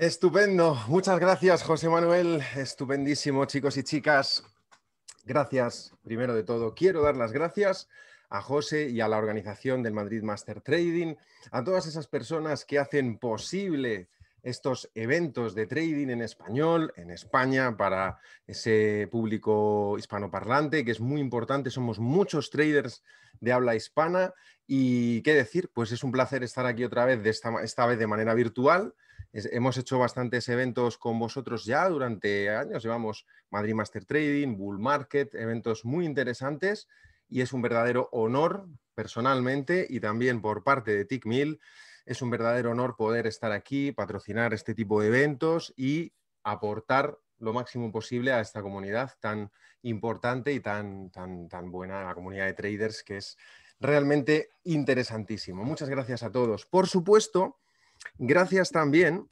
Estupendo, muchas gracias José Manuel, estupendísimo chicos y chicas. Gracias, primero de todo, quiero dar las gracias a José y a la organización del Madrid Master Trading, a todas esas personas que hacen posible estos eventos de trading en español, en España, para ese público hispanoparlante, que es muy importante. Somos muchos traders de habla hispana y qué decir, pues es un placer estar aquí otra vez, de esta vez de manera virtual hemos hecho bastantes eventos con vosotros ya durante años. Llevamos Madrid Master Trading, Bull Market, eventos muy interesantes y es un verdadero honor personalmente y también por parte de TICMIL. Es un verdadero honor poder estar aquí, patrocinar este tipo de eventos y aportar lo máximo posible a esta comunidad tan importante y tan, tan, tan buena, la comunidad de traders, que es realmente interesantísimo. Muchas gracias a todos. Por supuesto, Gracias también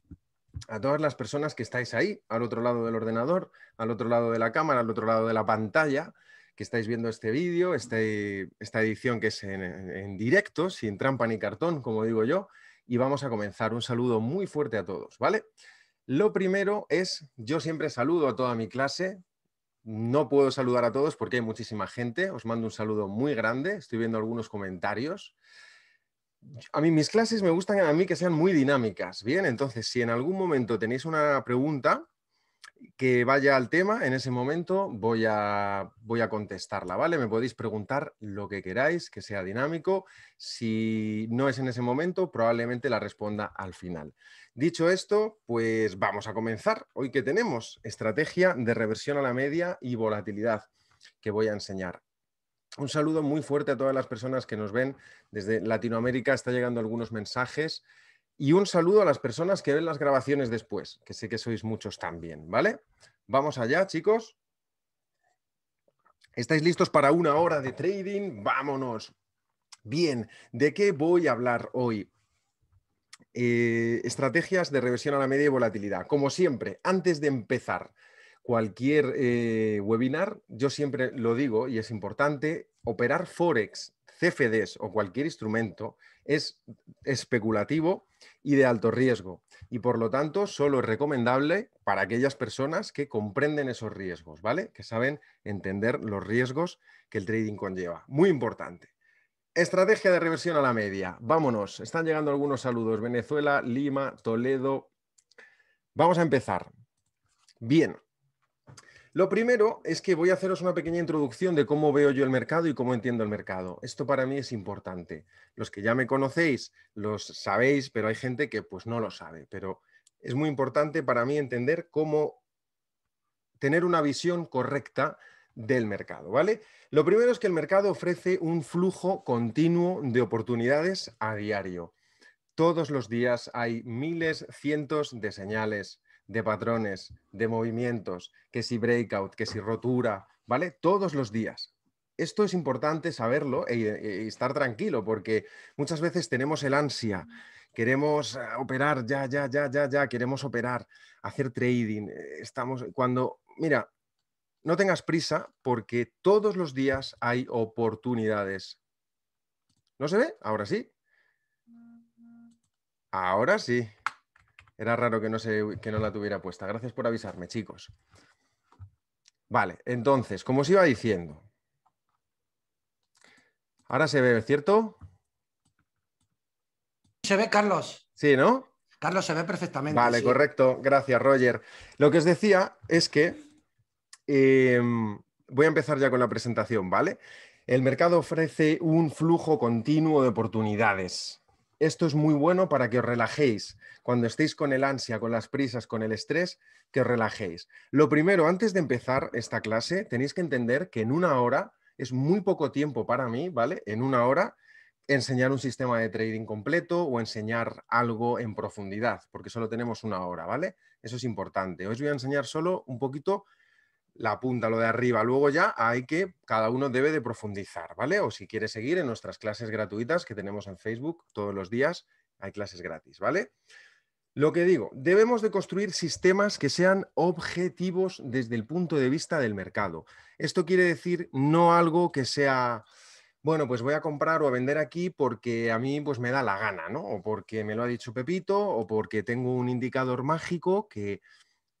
a todas las personas que estáis ahí, al otro lado del ordenador, al otro lado de la cámara, al otro lado de la pantalla, que estáis viendo este vídeo, este, esta edición que es en, en directo, sin trampa ni cartón, como digo yo, y vamos a comenzar. Un saludo muy fuerte a todos, ¿vale? Lo primero es, yo siempre saludo a toda mi clase, no puedo saludar a todos porque hay muchísima gente, os mando un saludo muy grande, estoy viendo algunos comentarios a mí mis clases me gustan a mí que sean muy dinámicas, ¿bien? Entonces, si en algún momento tenéis una pregunta que vaya al tema, en ese momento voy a, voy a contestarla, ¿vale? Me podéis preguntar lo que queráis, que sea dinámico. Si no es en ese momento, probablemente la responda al final. Dicho esto, pues vamos a comenzar. Hoy que tenemos estrategia de reversión a la media y volatilidad que voy a enseñar. Un saludo muy fuerte a todas las personas que nos ven. Desde Latinoamérica está llegando algunos mensajes. Y un saludo a las personas que ven las grabaciones después, que sé que sois muchos también, ¿vale? Vamos allá, chicos. ¿Estáis listos para una hora de trading? Vámonos. Bien, ¿de qué voy a hablar hoy? Eh, estrategias de reversión a la media y volatilidad. Como siempre, antes de empezar cualquier eh, webinar, yo siempre lo digo y es importante, operar forex, CFDs o cualquier instrumento es especulativo y de alto riesgo y por lo tanto solo es recomendable para aquellas personas que comprenden esos riesgos, ¿vale? Que saben entender los riesgos que el trading conlleva. Muy importante. Estrategia de reversión a la media. Vámonos. Están llegando algunos saludos. Venezuela, Lima, Toledo. Vamos a empezar. Bien, lo primero es que voy a haceros una pequeña introducción de cómo veo yo el mercado y cómo entiendo el mercado. Esto para mí es importante. Los que ya me conocéis los sabéis, pero hay gente que pues no lo sabe. Pero es muy importante para mí entender cómo tener una visión correcta del mercado, ¿vale? Lo primero es que el mercado ofrece un flujo continuo de oportunidades a diario. Todos los días hay miles, cientos de señales de patrones, de movimientos, que si breakout, que si rotura, ¿vale? Todos los días. Esto es importante saberlo e, e, y, estar tranquilo, porque muchas veces tenemos el ansia, queremos eh, operar ya, ya, ya, ya, ya, queremos operar, hacer trading. Eh, estamos cuando, mira, no tengas prisa porque todos los días hay oportunidades. ¿No se ve? Ahora sí. Ahora sí. Era raro que no, se, no la tuviera puesta. Gracias por avisarme, chicos. Vale, entonces, como os iba diciendo, ahora se ve, ¿cierto? Se ve, Carlos. Sí, ¿no? Carlos, se ve perfectamente. Vale, correcto. Gracias, Roger. Lo que os decía es que em, voy a empezar ya con la presentación, ¿vale? El mercado ofrece un flujo continuo de oportunidades. Esto es muy bueno para que os relajéis. Cuando estéis con el ansia, con las prisas, con el estrés, que os relajéis. Lo primero, antes de empezar esta clase, tenéis que entender que en una hora es muy poco tiempo para mí, ¿vale? En una hora enseñar un sistema de trading completo o enseñar algo en profundidad, porque solo tenemos una hora, ¿vale? Eso es importante. Hoy os voy a enseñar solo un poquito la punta, lo de arriba. Luego ya hay que, cada uno debe de profundizar, ¿vale? O si quiere seguir en nuestras clases gratuitas que tenemos en Facebook todos los días, hay clases gratis, ¿vale? Lo que digo, debemos de construir sistemas que sean objetivos desde el punto de vista del mercado. Esto quiere decir no algo que sea, bueno, pues voy a comprar o a vender aquí porque a mí pues me da la gana, ¿no? O porque me lo ha dicho Pepito o porque tengo un indicador mágico que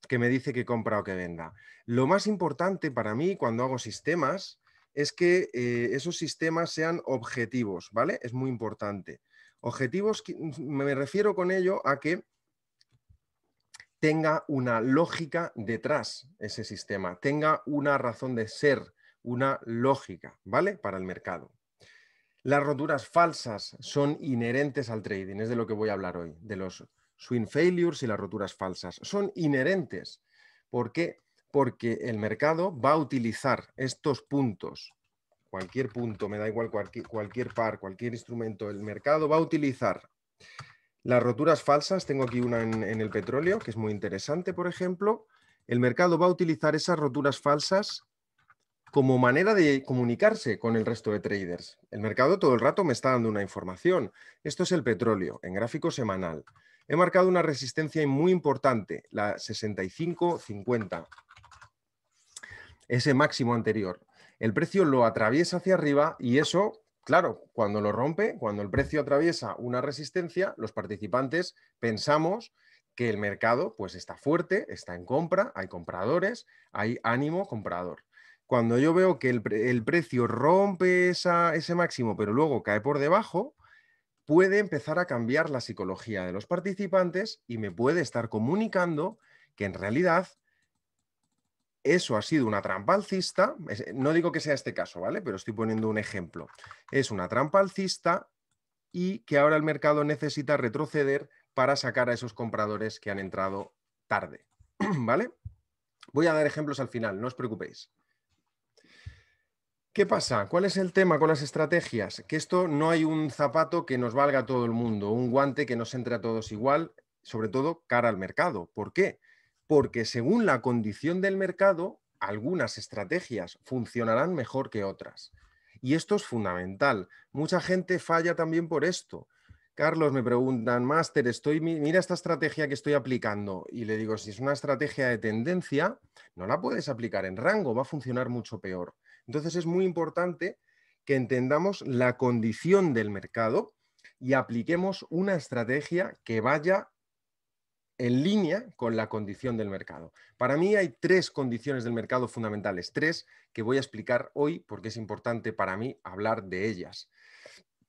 que me dice que compra o que venda. Lo más importante para mí cuando hago sistemas es que eh, esos sistemas sean objetivos, ¿vale? Es muy importante. Objetivos, mm, me refiero con ello a que tenga una lógica detrás ese sistema, tenga una razón de ser, una lógica, ¿vale? Para el mercado. Las roturas falsas son inherentes al trading, es de lo que voy a hablar hoy, de los swing failures y las roturas falsas. Son inherentes. ¿Por qué? Porque el mercado va a utilizar estos puntos, cualquier punto, me da igual cualquier, par, cualquier instrumento, el mercado va a utilizar las roturas falsas, tengo aquí una en el petróleo, que es muy interesante, por ejemplo, el mercado va a utilizar esas roturas falsas como manera de comunicarse con el resto de traders. El mercado todo el rato me está dando una información. Esto es el petróleo en gráfico semanal. He marcado una resistencia muy importante, la 65.50, ese máximo anterior. El precio lo atraviesa hacia arriba y eso, claro, cuando lo rompe, cuando el precio atraviesa una resistencia, los participantes pensamos que el mercado pues está fuerte, está en compra, hay compradores, hay ánimo comprador cuando yo veo que el, precio rompe ese máximo, pero luego cae por debajo, puede empezar a cambiar la psicología de los participantes y me puede estar comunicando que en realidad eso ha sido una trampa alcista, eh, no digo que sea este caso, ¿vale? Pero estoy poniendo un ejemplo. Es una trampa alcista y que ahora el mercado necesita retroceder para sacar a esos compradores que han entrado tarde, ¿vale? Voy a dar ejemplos al final, no os preocupéis. ¿Qué pasa? ¿Cuál es el tema con las estrategias? Que esto no hay un zapato que nos valga a todo el mundo, un guante que nos entre a todos igual, sobre todo cara al mercado. ¿Por qué? Porque según la condición del mercado, algunas estrategias funcionarán mejor que otras. Y esto es fundamental. Mucha gente falla también por esto. Carlos, me preguntan, máster, estoy, mira esta estrategia que estoy aplicando. Y le digo, si es una estrategia de tendencia, no la puedes aplicar en rango, va a funcionar mucho peor. Entonces es muy importante que entendamos la condición del mercado y apliquemos una estrategia que vaya en línea con la condición del mercado. Para mí hay tres condiciones del mercado fundamentales, tres que voy a explicar hoy porque es importante para mí hablar de ellas.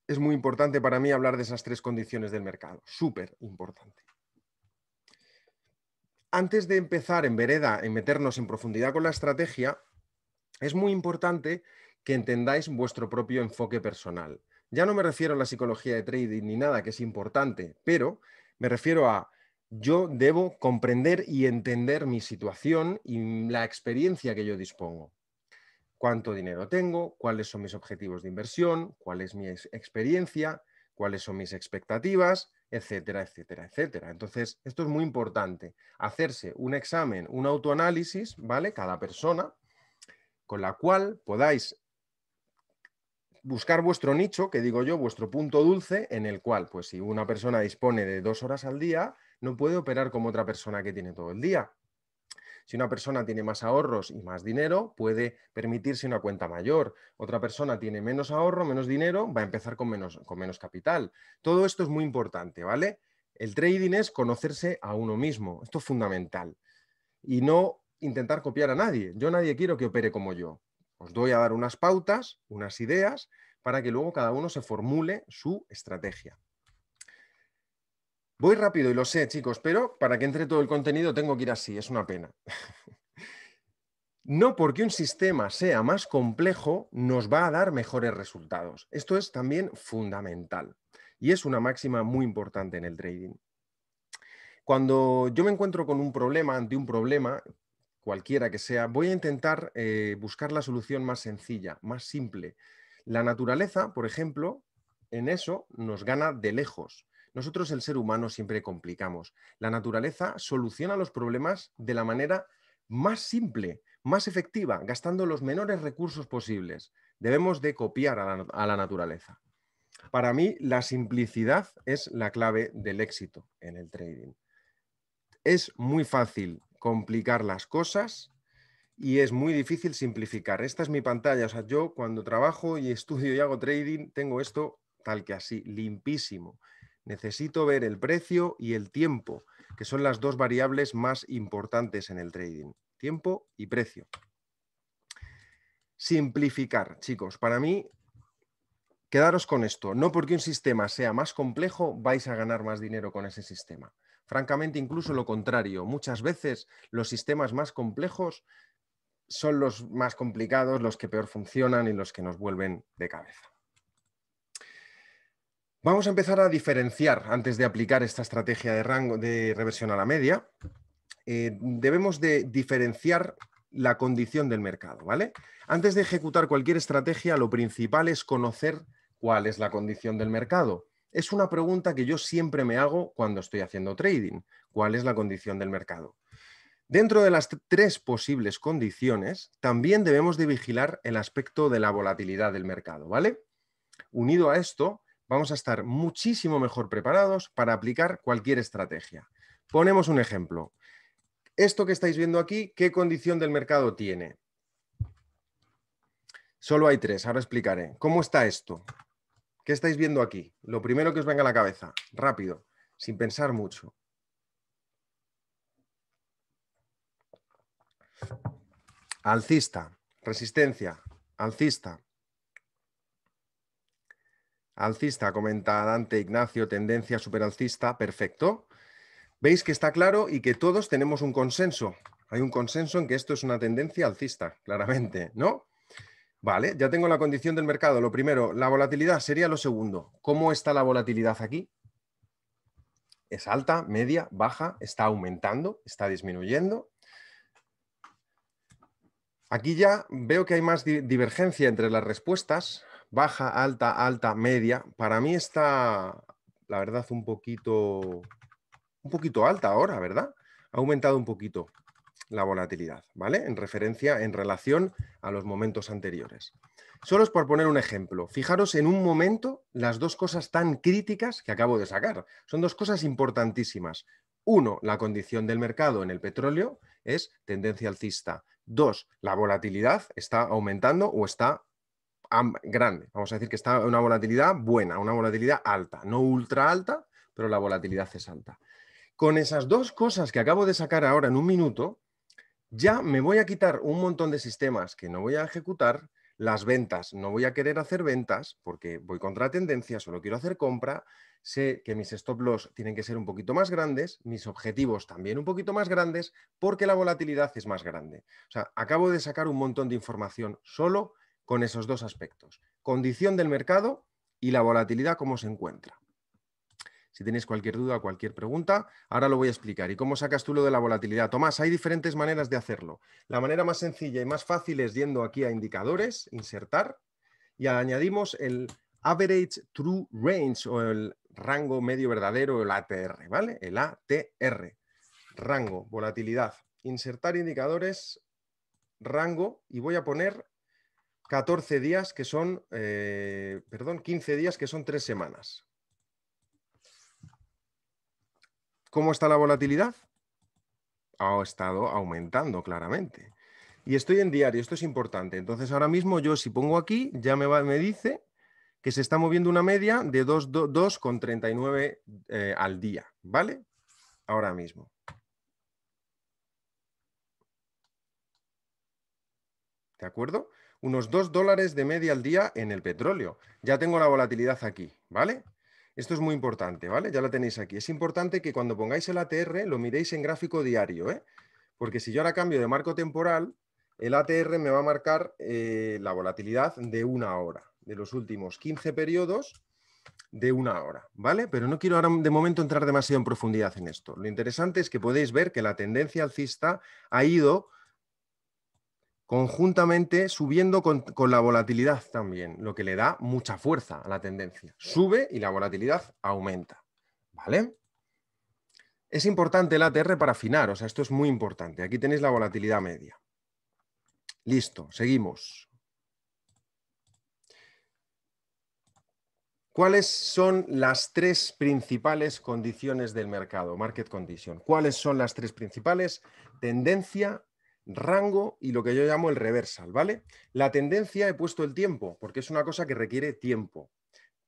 Es muy importante para mí hablar de esas tres condiciones del mercado, súper importante. Antes de empezar en vereda, en meternos en profundidad con la estrategia, es muy importante que entendáis vuestro propio enfoque personal. Ya no me refiero a la psicología de trading ni nada, que es importante, pero me refiero a yo debo comprender y entender mi situación y la experiencia que yo dispongo. Cuánto dinero tengo, cuáles son mis objetivos de inversión, cuál es mi experiencia, cuáles son mis expectativas, etcétera, etcétera, etcétera. Entonces, esto es muy importante. Hacerse un examen, un autoanálisis, ¿vale? Cada persona con la cual podáis buscar vuestro nicho, que digo yo, vuestro punto dulce, en el cual, pues si una persona dispone de dos horas al día, no puede operar como otra persona que tiene todo el día. Si una persona tiene más ahorros y más dinero, puede permitirse una cuenta mayor. Otra persona tiene menos ahorro, menos dinero, va a empezar con menos, con menos capital. Todo esto es muy importante, ¿vale? El trading es conocerse a uno mismo. Esto es fundamental. Y no intentar copiar a nadie. Yo nadie quiero que opere como yo. Os doy a dar unas pautas, unas ideas, para que luego cada uno se formule su estrategia. Voy rápido y lo sé, chicos, pero para que entre todo el contenido tengo que ir así, es una pena. No porque un sistema sea más complejo nos va a dar mejores resultados. Esto es también fundamental y es una máxima muy importante en el trading. Cuando yo me encuentro con un problema ante un problema, cualquiera que sea, voy a intentar eh, buscar la solución más sencilla, más simple. La naturaleza, por ejemplo, en eso nos gana de lejos. Nosotros, el ser humano, siempre complicamos. La naturaleza soluciona los problemas de la manera más simple, más efectiva, gastando los menores recursos posibles. Debemos de copiar a la naturaleza. Para mí, la simplicidad es la clave del éxito en el trading. Es muy fácil complicar las cosas y es muy difícil simplificar. Esta es mi pantalla, o sea, yo cuando trabajo y estudio y hago trading tengo esto tal que así, limpísimo. Necesito ver el precio y el tiempo, que son las dos variables más importantes en el trading, tiempo y precio. Simplificar, chicos, para mí quedaros con esto. No porque un sistema sea más complejo vais a ganar más dinero con ese sistema. Francamente, incluso lo contrario. Muchas veces los sistemas más complejos son los más complicados, los que peor funcionan y los que nos vuelven de cabeza. Vamos a empezar a diferenciar antes de aplicar esta estrategia de, rango, de reversión a la media. Eh, debemos de diferenciar la condición del mercado, ¿vale? Antes de ejecutar cualquier estrategia, lo principal es conocer cuál es la condición del mercado. Es una pregunta que yo siempre me hago cuando estoy haciendo trading. ¿Cuál es la condición del mercado? Dentro de las tres posibles condiciones, también debemos de vigilar el aspecto de la volatilidad del mercado, ¿vale? Unido a esto, vamos a estar muchísimo mejor preparados para aplicar cualquier estrategia. Ponemos un ejemplo. Esto que estáis viendo aquí, ¿qué condición del mercado tiene? Solo hay tres, ahora explicaré. ¿Cómo está esto? ¿Qué estáis viendo aquí? Lo primero que os venga a la cabeza, rápido, sin pensar mucho. Alcista, resistencia, alcista. Alcista, comenta Dante Ignacio, tendencia superalcista, perfecto. Veis que está claro y que todos tenemos un consenso. Hay un consenso en que esto es una tendencia alcista, claramente, ¿no? Vale, ya tengo la condición del mercado. Lo primero, la volatilidad sería lo segundo. ¿Cómo está la volatilidad aquí? ¿Es alta, media, baja? ¿Está aumentando? ¿Está disminuyendo? Aquí ya veo que hay más divergencia entre las respuestas. Baja, alta, alta, media. Para mí está, la verdad, un poquito, un poquito alta ahora, ¿verdad? Ha aumentado un poquito la volatilidad, ¿vale? En referencia, en relación a los momentos anteriores. Solo es por poner un ejemplo. Fijaros en un momento las dos cosas tan críticas que acabo de sacar. Son dos cosas importantísimas. Uno, la condición del mercado en el petróleo es tendencia alcista. Dos, la volatilidad está aumentando o está grande. Vamos a decir que está una volatilidad buena, una volatilidad alta, no ultra alta, pero la volatilidad es alta. Con esas dos cosas que acabo de sacar ahora en un minuto, ya me voy a quitar un montón de sistemas que no voy a ejecutar, las ventas, no voy a querer hacer ventas porque voy contra tendencia, solo quiero hacer compra, sé que mis stop loss tienen que ser un poquito más grandes, mis objetivos también un poquito más grandes porque la volatilidad es más grande. O sea, acabo de sacar un montón de información solo con esos dos aspectos, condición del mercado y la volatilidad como se encuentra. Si tenéis cualquier duda cualquier pregunta, ahora lo voy a explicar. ¿Y cómo sacas tú lo de la volatilidad? Tomás, hay diferentes maneras de hacerlo. La manera más sencilla y más fácil es yendo aquí a indicadores, insertar, y añadimos el average true range o el rango medio verdadero, el ATR, ¿vale? El ATR, rango, volatilidad. Insertar indicadores, rango, y voy a poner 14 días que son, eh, perdón, 15 días que son 3 semanas. ¿Cómo está la volatilidad? Ha estado aumentando claramente. Y estoy en diario, esto es importante. Entonces ahora mismo yo si pongo aquí, ya me, dice que se está moviendo una media de 2,39 eh, al día, ¿vale? Ahora mismo. ¿De acuerdo? Unos 2 dólares de media al día en el petróleo. Ya tengo la volatilidad aquí, ¿vale? Esto es muy importante, ¿vale? Ya la tenéis aquí. Es importante que cuando pongáis el ATR lo miréis en gráfico diario, ¿eh? Porque si yo ahora cambio de marco temporal, el ATR me va a marcar eh, la volatilidad de una hora, de los últimos 15 periodos de una hora, ¿vale? Pero no quiero ahora de momento entrar demasiado en profundidad en esto. Lo interesante es que podéis ver que la tendencia alcista ha ido conjuntamente subiendo con, la volatilidad también, lo que le da mucha fuerza a la tendencia. Sube y la volatilidad aumenta. ¿Vale? Es importante el ATR para afinar, o sea, esto es muy importante. Aquí tenéis la volatilidad media. Listo, seguimos. ¿Cuáles son las tres principales condiciones del mercado, market condition? ¿Cuáles son las tres principales? Tendencia, rango y lo que yo llamo el reversal, ¿vale? La tendencia he puesto el tiempo, porque es una cosa que requiere tiempo.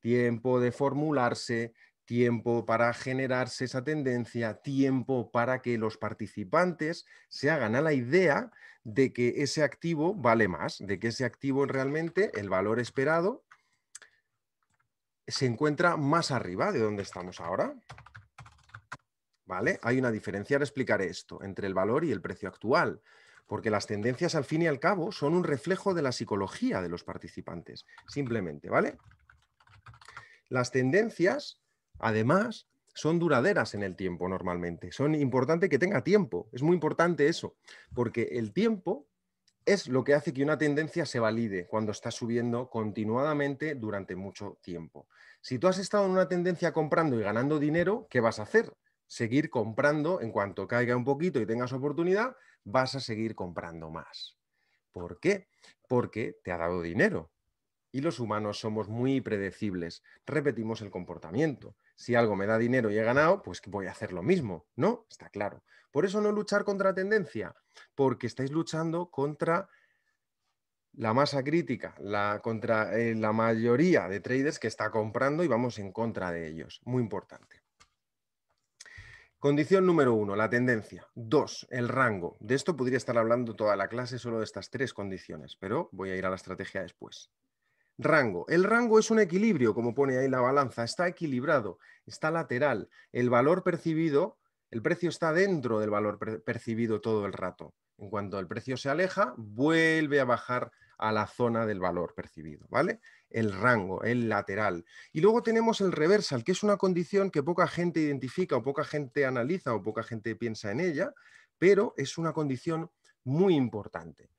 Tiempo de formularse, tiempo para generarse esa tendencia, tiempo para que los participantes se hagan a la idea de que ese activo vale más, de que ese activo realmente, el valor esperado, se encuentra más arriba de donde estamos ahora. ¿Vale? Hay una diferencia, ahora explicaré esto, entre el valor y el precio actual porque las tendencias al fin y al cabo son un reflejo de la psicología de los participantes, simplemente, ¿vale? Las tendencias, además, son duraderas en el tiempo normalmente. Son importante que tenga tiempo. Es muy importante eso, porque el tiempo es lo que hace que una tendencia se valide cuando está subiendo continuadamente durante mucho tiempo. Si tú has estado en una tendencia comprando y ganando dinero, ¿qué vas a hacer? Seguir comprando en cuanto caiga un poquito y tengas oportunidad, vas a seguir comprando más. ¿Por qué? Porque te ha dado dinero. Y los humanos somos muy predecibles, repetimos el comportamiento. Si algo me da dinero y he ganado, pues voy a hacer lo mismo, ¿no? Está claro. Por eso no luchar contra tendencia, porque estáis luchando contra la masa crítica, contra eh, la mayoría de traders que está comprando y vamos en contra de ellos. Muy importante. Condición número uno, la tendencia. Dos, el rango. De esto podría estar hablando toda la clase solo de estas tres condiciones, pero voy a ir a la estrategia después. Rango. El rango es un equilibrio, como pone ahí la balanza. Está equilibrado, está lateral. El valor percibido, el precio está dentro del valor percibido todo el rato. En cuanto el precio se aleja, vuelve a bajar a la zona del valor percibido, ¿vale? El rango, el lateral. Y luego tenemos el reversal, que es una condición que poca gente identifica o poca gente analiza o poca gente piensa en ella, pero es una condición muy importante.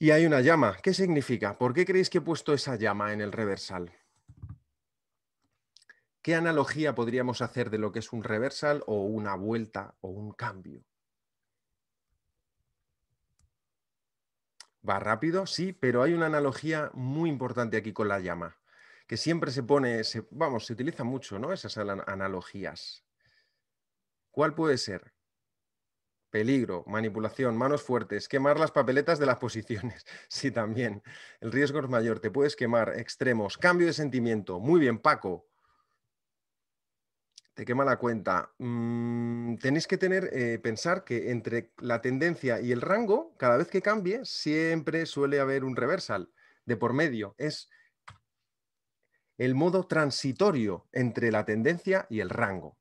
Y hay una llama. ¿Qué significa? ¿Por qué creéis que he puesto esa llama en el reversal? ¿Qué analogía podríamos hacer de lo que es un reversal o una vuelta o un cambio? va rápido, sí, pero hay una analogía muy importante aquí con la llama, que siempre se pone, vamos, se utiliza mucho, ¿no? Esas analogías. ¿Cuál puede ser? Peligro, manipulación, manos fuertes, quemar las papeletas de las posiciones. Sí, también. El riesgo es mayor, te puedes quemar, extremos, cambio de sentimiento. Muy bien, Paco te quema la cuenta. Mm, tenéis que tener, eh, pensar que entre la tendencia y el rango, cada vez que cambie, siempre suele haber un reversal de por medio. Es el modo transitorio entre la tendencia y el rango.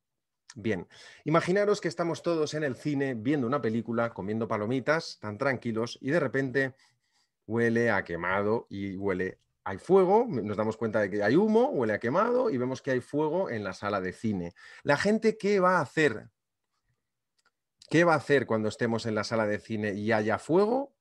Bien, imaginaros que estamos todos en el cine viendo una película, comiendo palomitas, tan tranquilos, y de repente huele a quemado y huele hay fuego, nos damos cuenta de que hay humo, huele a quemado y vemos que hay fuego en la sala de cine. ¿La gente qué va a hacer? ¿Qué va a hacer cuando estemos en la sala de cine y haya fuego?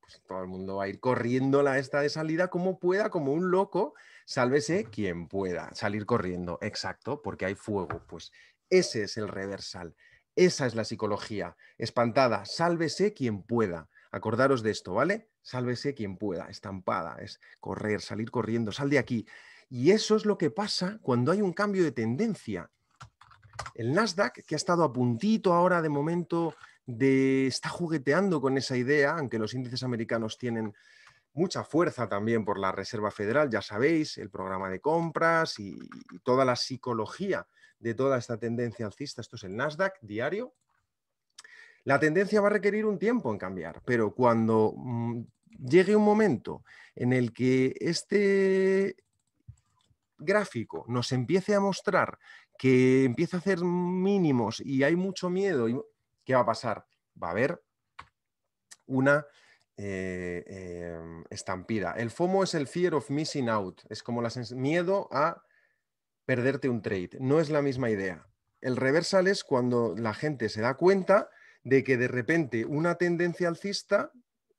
Pues todo el mundo va a ir corriendo la esta de salida como pueda, como un loco. Sálvese quien pueda, salir corriendo, exacto, porque hay fuego. Pues ese es el reversal. Esa es la psicología. Espantada, sálvese quien pueda. Acordaros de esto, ¿vale? Sálvese quien pueda, estampada, es correr, salir corriendo, sal de aquí. Y eso es lo que pasa cuando hay un cambio de tendencia. El Nasdaq, que ha estado a puntito ahora de momento de está jugueteando con esa idea, aunque los índices americanos tienen mucha fuerza también por la Reserva Federal, ya sabéis, el programa de compras y toda la psicología de toda esta tendencia alcista. Esto es el Nasdaq diario, la tendencia va a requerir un tiempo en cambiar, pero cuando mm, llegue un momento en el que este gráfico nos empiece a mostrar que empieza a hacer mínimos y hay mucho miedo, ¿qué va a pasar? Va a haber una eh, em, estampida. El FOMO es el fear of missing out, es como el miedo a perderte un trade, no es la misma idea. El reversal es cuando la gente se da cuenta de que de repente una tendencia alcista,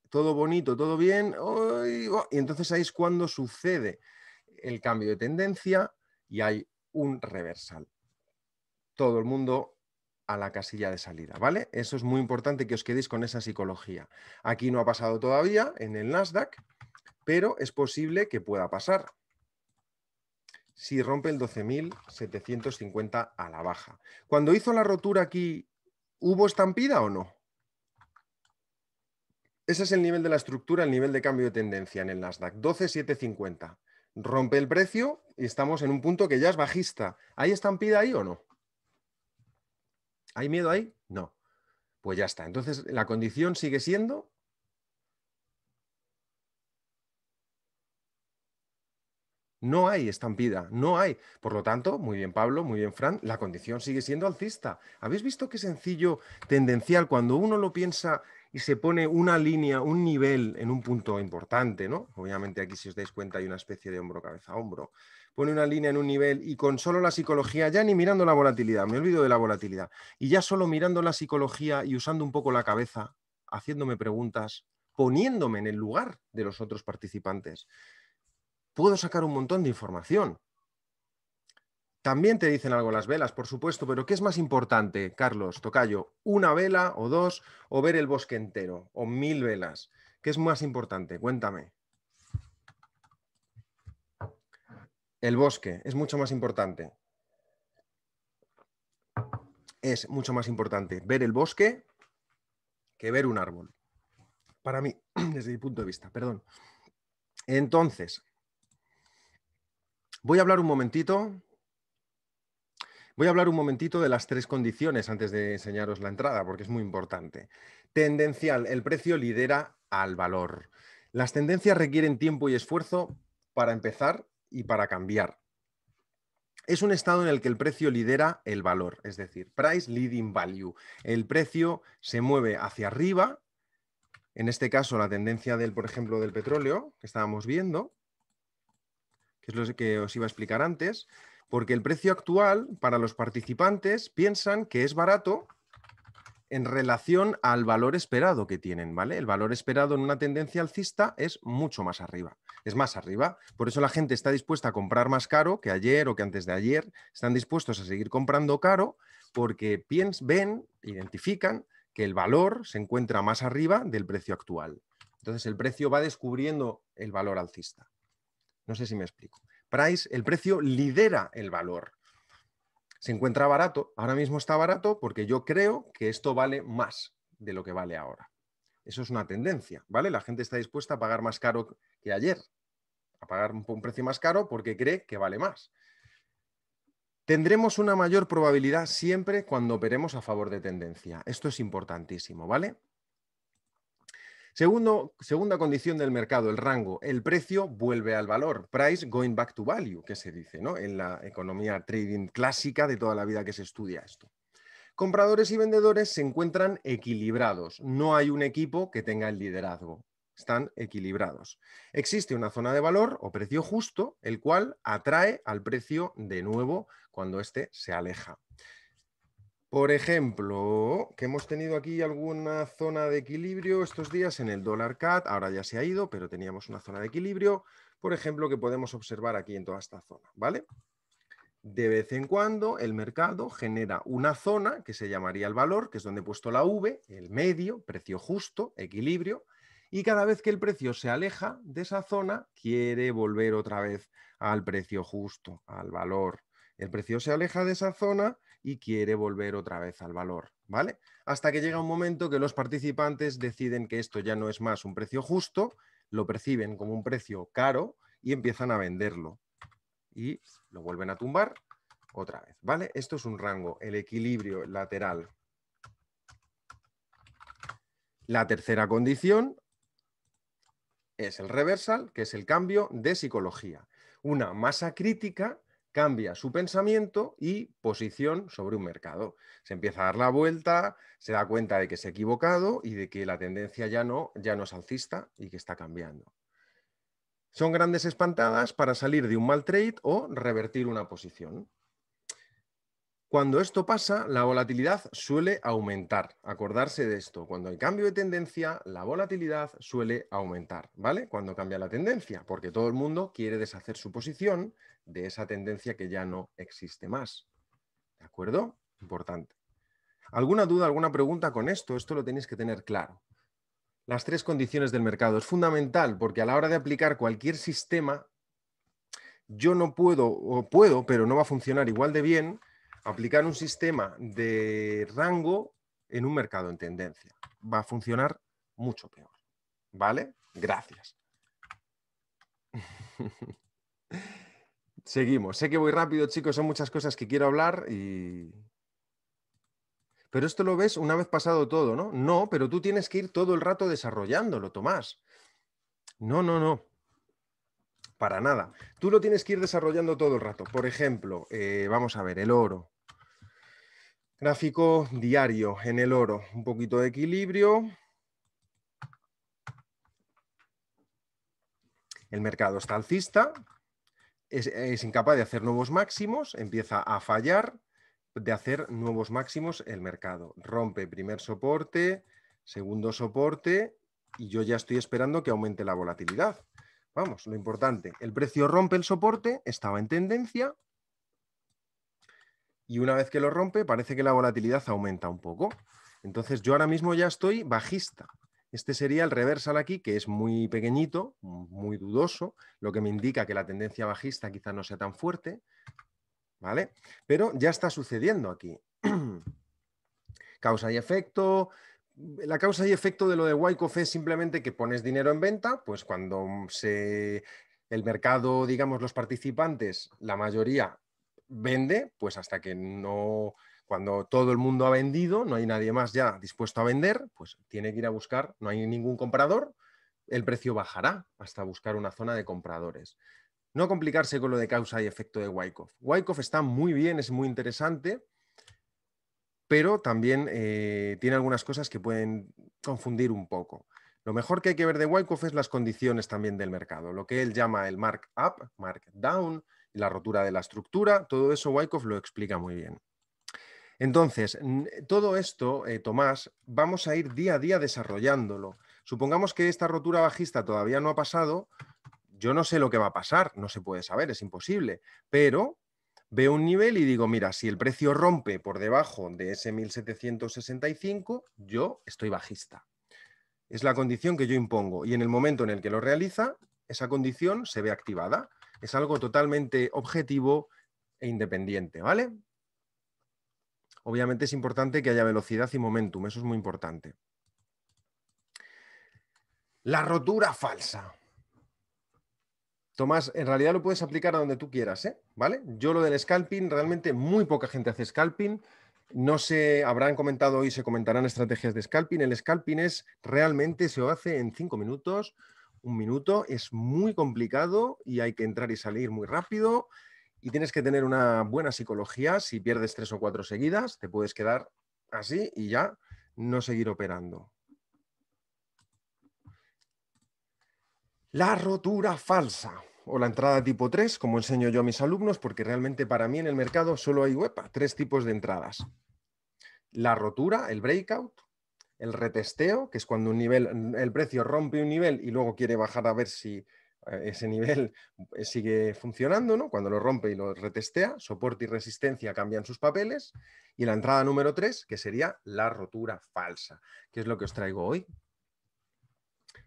todo bonito, todo bien, y, oh! y entonces ahí es cuando sucede el cambio de tendencia y hay un reversal. Todo el mundo a la casilla de salida, ¿vale? Eso es muy importante que os quedéis con esa psicología. Aquí no ha pasado todavía en el Nasdaq, pero es posible que pueda pasar si rompe el 12.750 a la baja. Cuando hizo la rotura aquí ¿Hubo estampida o no? Ese es el nivel de la estructura, el nivel de cambio de tendencia en el Nasdaq, 12,750. Rompe el precio y estamos en un punto que ya es bajista. ¿Hay estampida ahí o no? ¿Hay miedo ahí? No. Pues ya está. Entonces, la condición sigue siendo No hay estampida, no hay. Por lo tanto, muy bien Pablo, muy bien Fran, la condición sigue siendo alcista. ¿Habéis visto qué sencillo, tendencial, cuando uno lo piensa y se pone una línea, un nivel en un punto importante, ¿no? Obviamente aquí si os dais cuenta hay una especie de hombro, cabeza, hombro. Pone una línea en un nivel y con solo la psicología, ya ni mirando la volatilidad, me olvido de la volatilidad, y ya solo mirando la psicología y usando un poco la cabeza, haciéndome preguntas, poniéndome en el lugar de los otros participantes puedo sacar un montón de información. También te dicen algo las velas, por supuesto, pero ¿qué es más importante, Carlos, Tocayo? ¿Una vela o dos o ver el bosque entero o mil velas? ¿Qué es más importante? Cuéntame. El bosque es mucho más importante. Es mucho más importante ver el bosque que ver un árbol. Para mí, desde mi punto de vista, perdón. Entonces, Voy a hablar un momentito. Voy a hablar un momentito de las tres condiciones antes de enseñaros la entrada, porque es muy importante. Tendencial, el precio lidera al valor. Las tendencias requieren tiempo y esfuerzo para empezar y para cambiar. Es un estado en el que el precio lidera el valor, es decir, price leading value. El precio se mueve hacia arriba, en este caso la tendencia del, por ejemplo, del petróleo que estábamos viendo, que es lo que os iba a explicar antes, porque el precio actual para los participantes piensan que es barato en relación al valor esperado que tienen, ¿vale? El valor esperado en una tendencia alcista es mucho más arriba, es más arriba. Por eso la gente está dispuesta a comprar más caro que ayer o que antes de ayer, están dispuestos a seguir comprando caro porque ven, identifican que el valor se encuentra más arriba del precio actual. Entonces el precio va descubriendo el valor alcista. No sé si me explico. Price, el precio lidera el valor. Se encuentra barato, ahora mismo está barato porque yo creo que esto vale más de lo que vale ahora. Eso es una tendencia, ¿vale? La gente está dispuesta a pagar más caro que ayer, a pagar un precio más caro porque cree que vale más. Tendremos una mayor probabilidad siempre cuando operemos a favor de tendencia. Esto es importantísimo, ¿vale? segunda condición del mercado, el rango. El precio vuelve al valor. Price going back to value, que se dice en la economía trading clásica de toda la vida que se estudia esto. Compradores y vendedores se encuentran equilibrados. No hay un equipo que tenga el liderazgo. Están equilibrados. Existe una zona de valor o precio justo, el cual atrae al precio de nuevo cuando éste se aleja. Por ejemplo, que hemos tenido aquí alguna zona de equilibrio estos días en el dólar CAT, ahora ya se ha ido, pero teníamos una zona de equilibrio, por ejemplo, que podemos observar aquí en toda esta zona, ¿vale? De vez en cuando el mercado genera una zona que se llamaría el valor, que es donde he puesto la V, el medio, precio justo, equilibrio, y cada vez que el precio se aleja de esa zona, quiere volver otra vez al precio justo, al valor. El precio se aleja de esa zona y quiere volver otra vez al valor, ¿vale? Hasta que llega un momento que los participantes deciden que esto ya no es más un precio justo, lo perciben como un precio caro y empiezan a venderlo. Y lo vuelven a tumbar otra vez, ¿vale? Esto es un rango, el equilibrio lateral. La tercera condición es el reversal, que es el cambio de psicología. Una masa crítica cambia su pensamiento y posición sobre un mercado. Se empieza a dar la vuelta, se da cuenta de que se ha equivocado y de que la tendencia ya no, ya no es alcista y que está cambiando. Son grandes espantadas para salir de un mal trade o revertir una posición. Cuando esto pasa, la volatilidad suele aumentar. Acordarse de esto. Cuando hay cambio de tendencia, la volatilidad suele aumentar, ¿vale? Cuando cambia la tendencia, porque todo el mundo quiere deshacer su posición de esa tendencia que ya no existe más. ¿De acuerdo? Importante. ¿Alguna duda, alguna pregunta con esto? Esto lo tenéis que tener claro. Las tres condiciones del mercado. Es fundamental porque a la hora de aplicar cualquier sistema, yo no puedo, o puedo, pero no va a funcionar igual de bien, aplicar un sistema de rango en un mercado en tendencia. Va a funcionar mucho peor. ¿Vale? Gracias. Seguimos. Sé que voy rápido, chicos. Son muchas cosas que quiero hablar y. Pero esto lo ves una vez pasado todo, ¿no? No, pero tú tienes que ir todo el rato desarrollándolo, Tomás. No, no, no. Para nada. Tú lo tienes que ir desarrollando todo el rato. Por ejemplo, eh, vamos a ver, el oro. Gráfico diario en el oro. Un poquito de equilibrio. El mercado está alcista, es, incapaz de hacer nuevos máximos, empieza a fallar de hacer nuevos máximos el mercado. Rompe primer soporte, segundo soporte y yo ya estoy esperando que aumente la volatilidad. Vamos, lo importante, el precio rompe el soporte, estaba en tendencia y una vez que lo rompe parece que la volatilidad aumenta un poco. Entonces yo ahora mismo ya estoy bajista. Este sería el reversal aquí, que es muy pequeñito, muy dudoso, lo que me indica que la tendencia bajista quizá no sea tan fuerte, ¿vale? Pero ya está sucediendo aquí. causa y efecto. La causa y efecto de lo de Wyckoff es simplemente que pones dinero en venta, pues cuando se, el mercado, digamos, los participantes, la mayoría vende, pues hasta que no cuando todo el mundo ha vendido, no hay nadie más ya dispuesto a vender, pues tiene que ir a buscar, no hay ningún comprador, el precio bajará hasta buscar una zona de compradores. No complicarse con lo de causa y efecto de Wyckoff. Wyckoff está muy bien, es muy interesante, pero también eh, tiene algunas cosas que pueden confundir un poco. Lo mejor que hay que ver de Wyckoff es las condiciones también del mercado, lo que él llama el mark up, mark down, la rotura de la estructura, todo eso Wyckoff lo explica muy bien. Entonces, todo esto, eh, Tomás, vamos a ir día a día desarrollándolo. Supongamos que esta rotura bajista todavía no ha pasado, yo no sé lo que va a pasar, no se puede saber, es imposible, pero veo un nivel y digo, mira, si el precio rompe por debajo de ese 1765, yo estoy bajista. Es la condición que yo impongo y en el momento en el que lo realiza, esa condición se ve activada. Es algo totalmente objetivo e independiente, ¿vale? obviamente es importante que haya velocidad y momentum, eso es muy importante. La rotura falsa. Tomás, en realidad lo puedes aplicar a donde tú quieras, ¿eh? ¿Vale? Yo lo del scalping, realmente muy poca gente hace scalping. No se habrán comentado hoy, se comentarán estrategias de scalping. El scalping es realmente se hace en cinco minutos, un minuto. Es muy complicado y hay que entrar y salir muy rápido y tienes que tener una buena psicología. Si pierdes tres o cuatro seguidas, te puedes quedar así y ya no seguir operando. La rotura falsa o la entrada tipo 3, como enseño yo a mis alumnos, porque realmente para mí en el mercado solo hay UEPA, tres tipos de entradas. La rotura, el breakout, el retesteo, que es cuando un nivel, el precio rompe un nivel y luego quiere bajar a ver si e-, ese nivel sigue funcionando, ¿no? Cuando lo rompe y lo retestea, soporte y resistencia cambian sus papeles. Y la entrada número 3, que sería la rotura falsa, que es lo que os traigo hoy.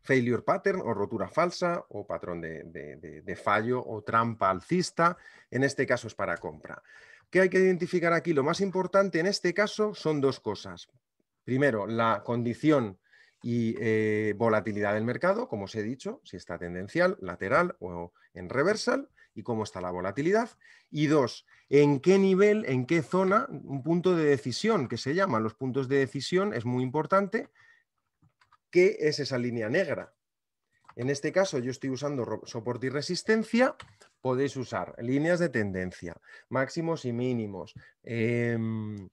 Failure pattern o rotura falsa o patrón de, de fallo o trampa alcista. En este caso es para compra. ¿Qué hay que identificar aquí? Lo más importante en este caso son dos cosas. Primero, la condición y eh, volatilidad del mercado, como os he dicho, si está tendencial, lateral o en reversal, y cómo está la volatilidad. Y dos, en qué nivel, en qué zona, un punto de decisión que se llaman los puntos de decisión, es muy importante. ¿Qué es esa línea negra? En este caso yo estoy usando soporte y resistencia, podéis usar líneas de tendencia, máximos y mínimos, em,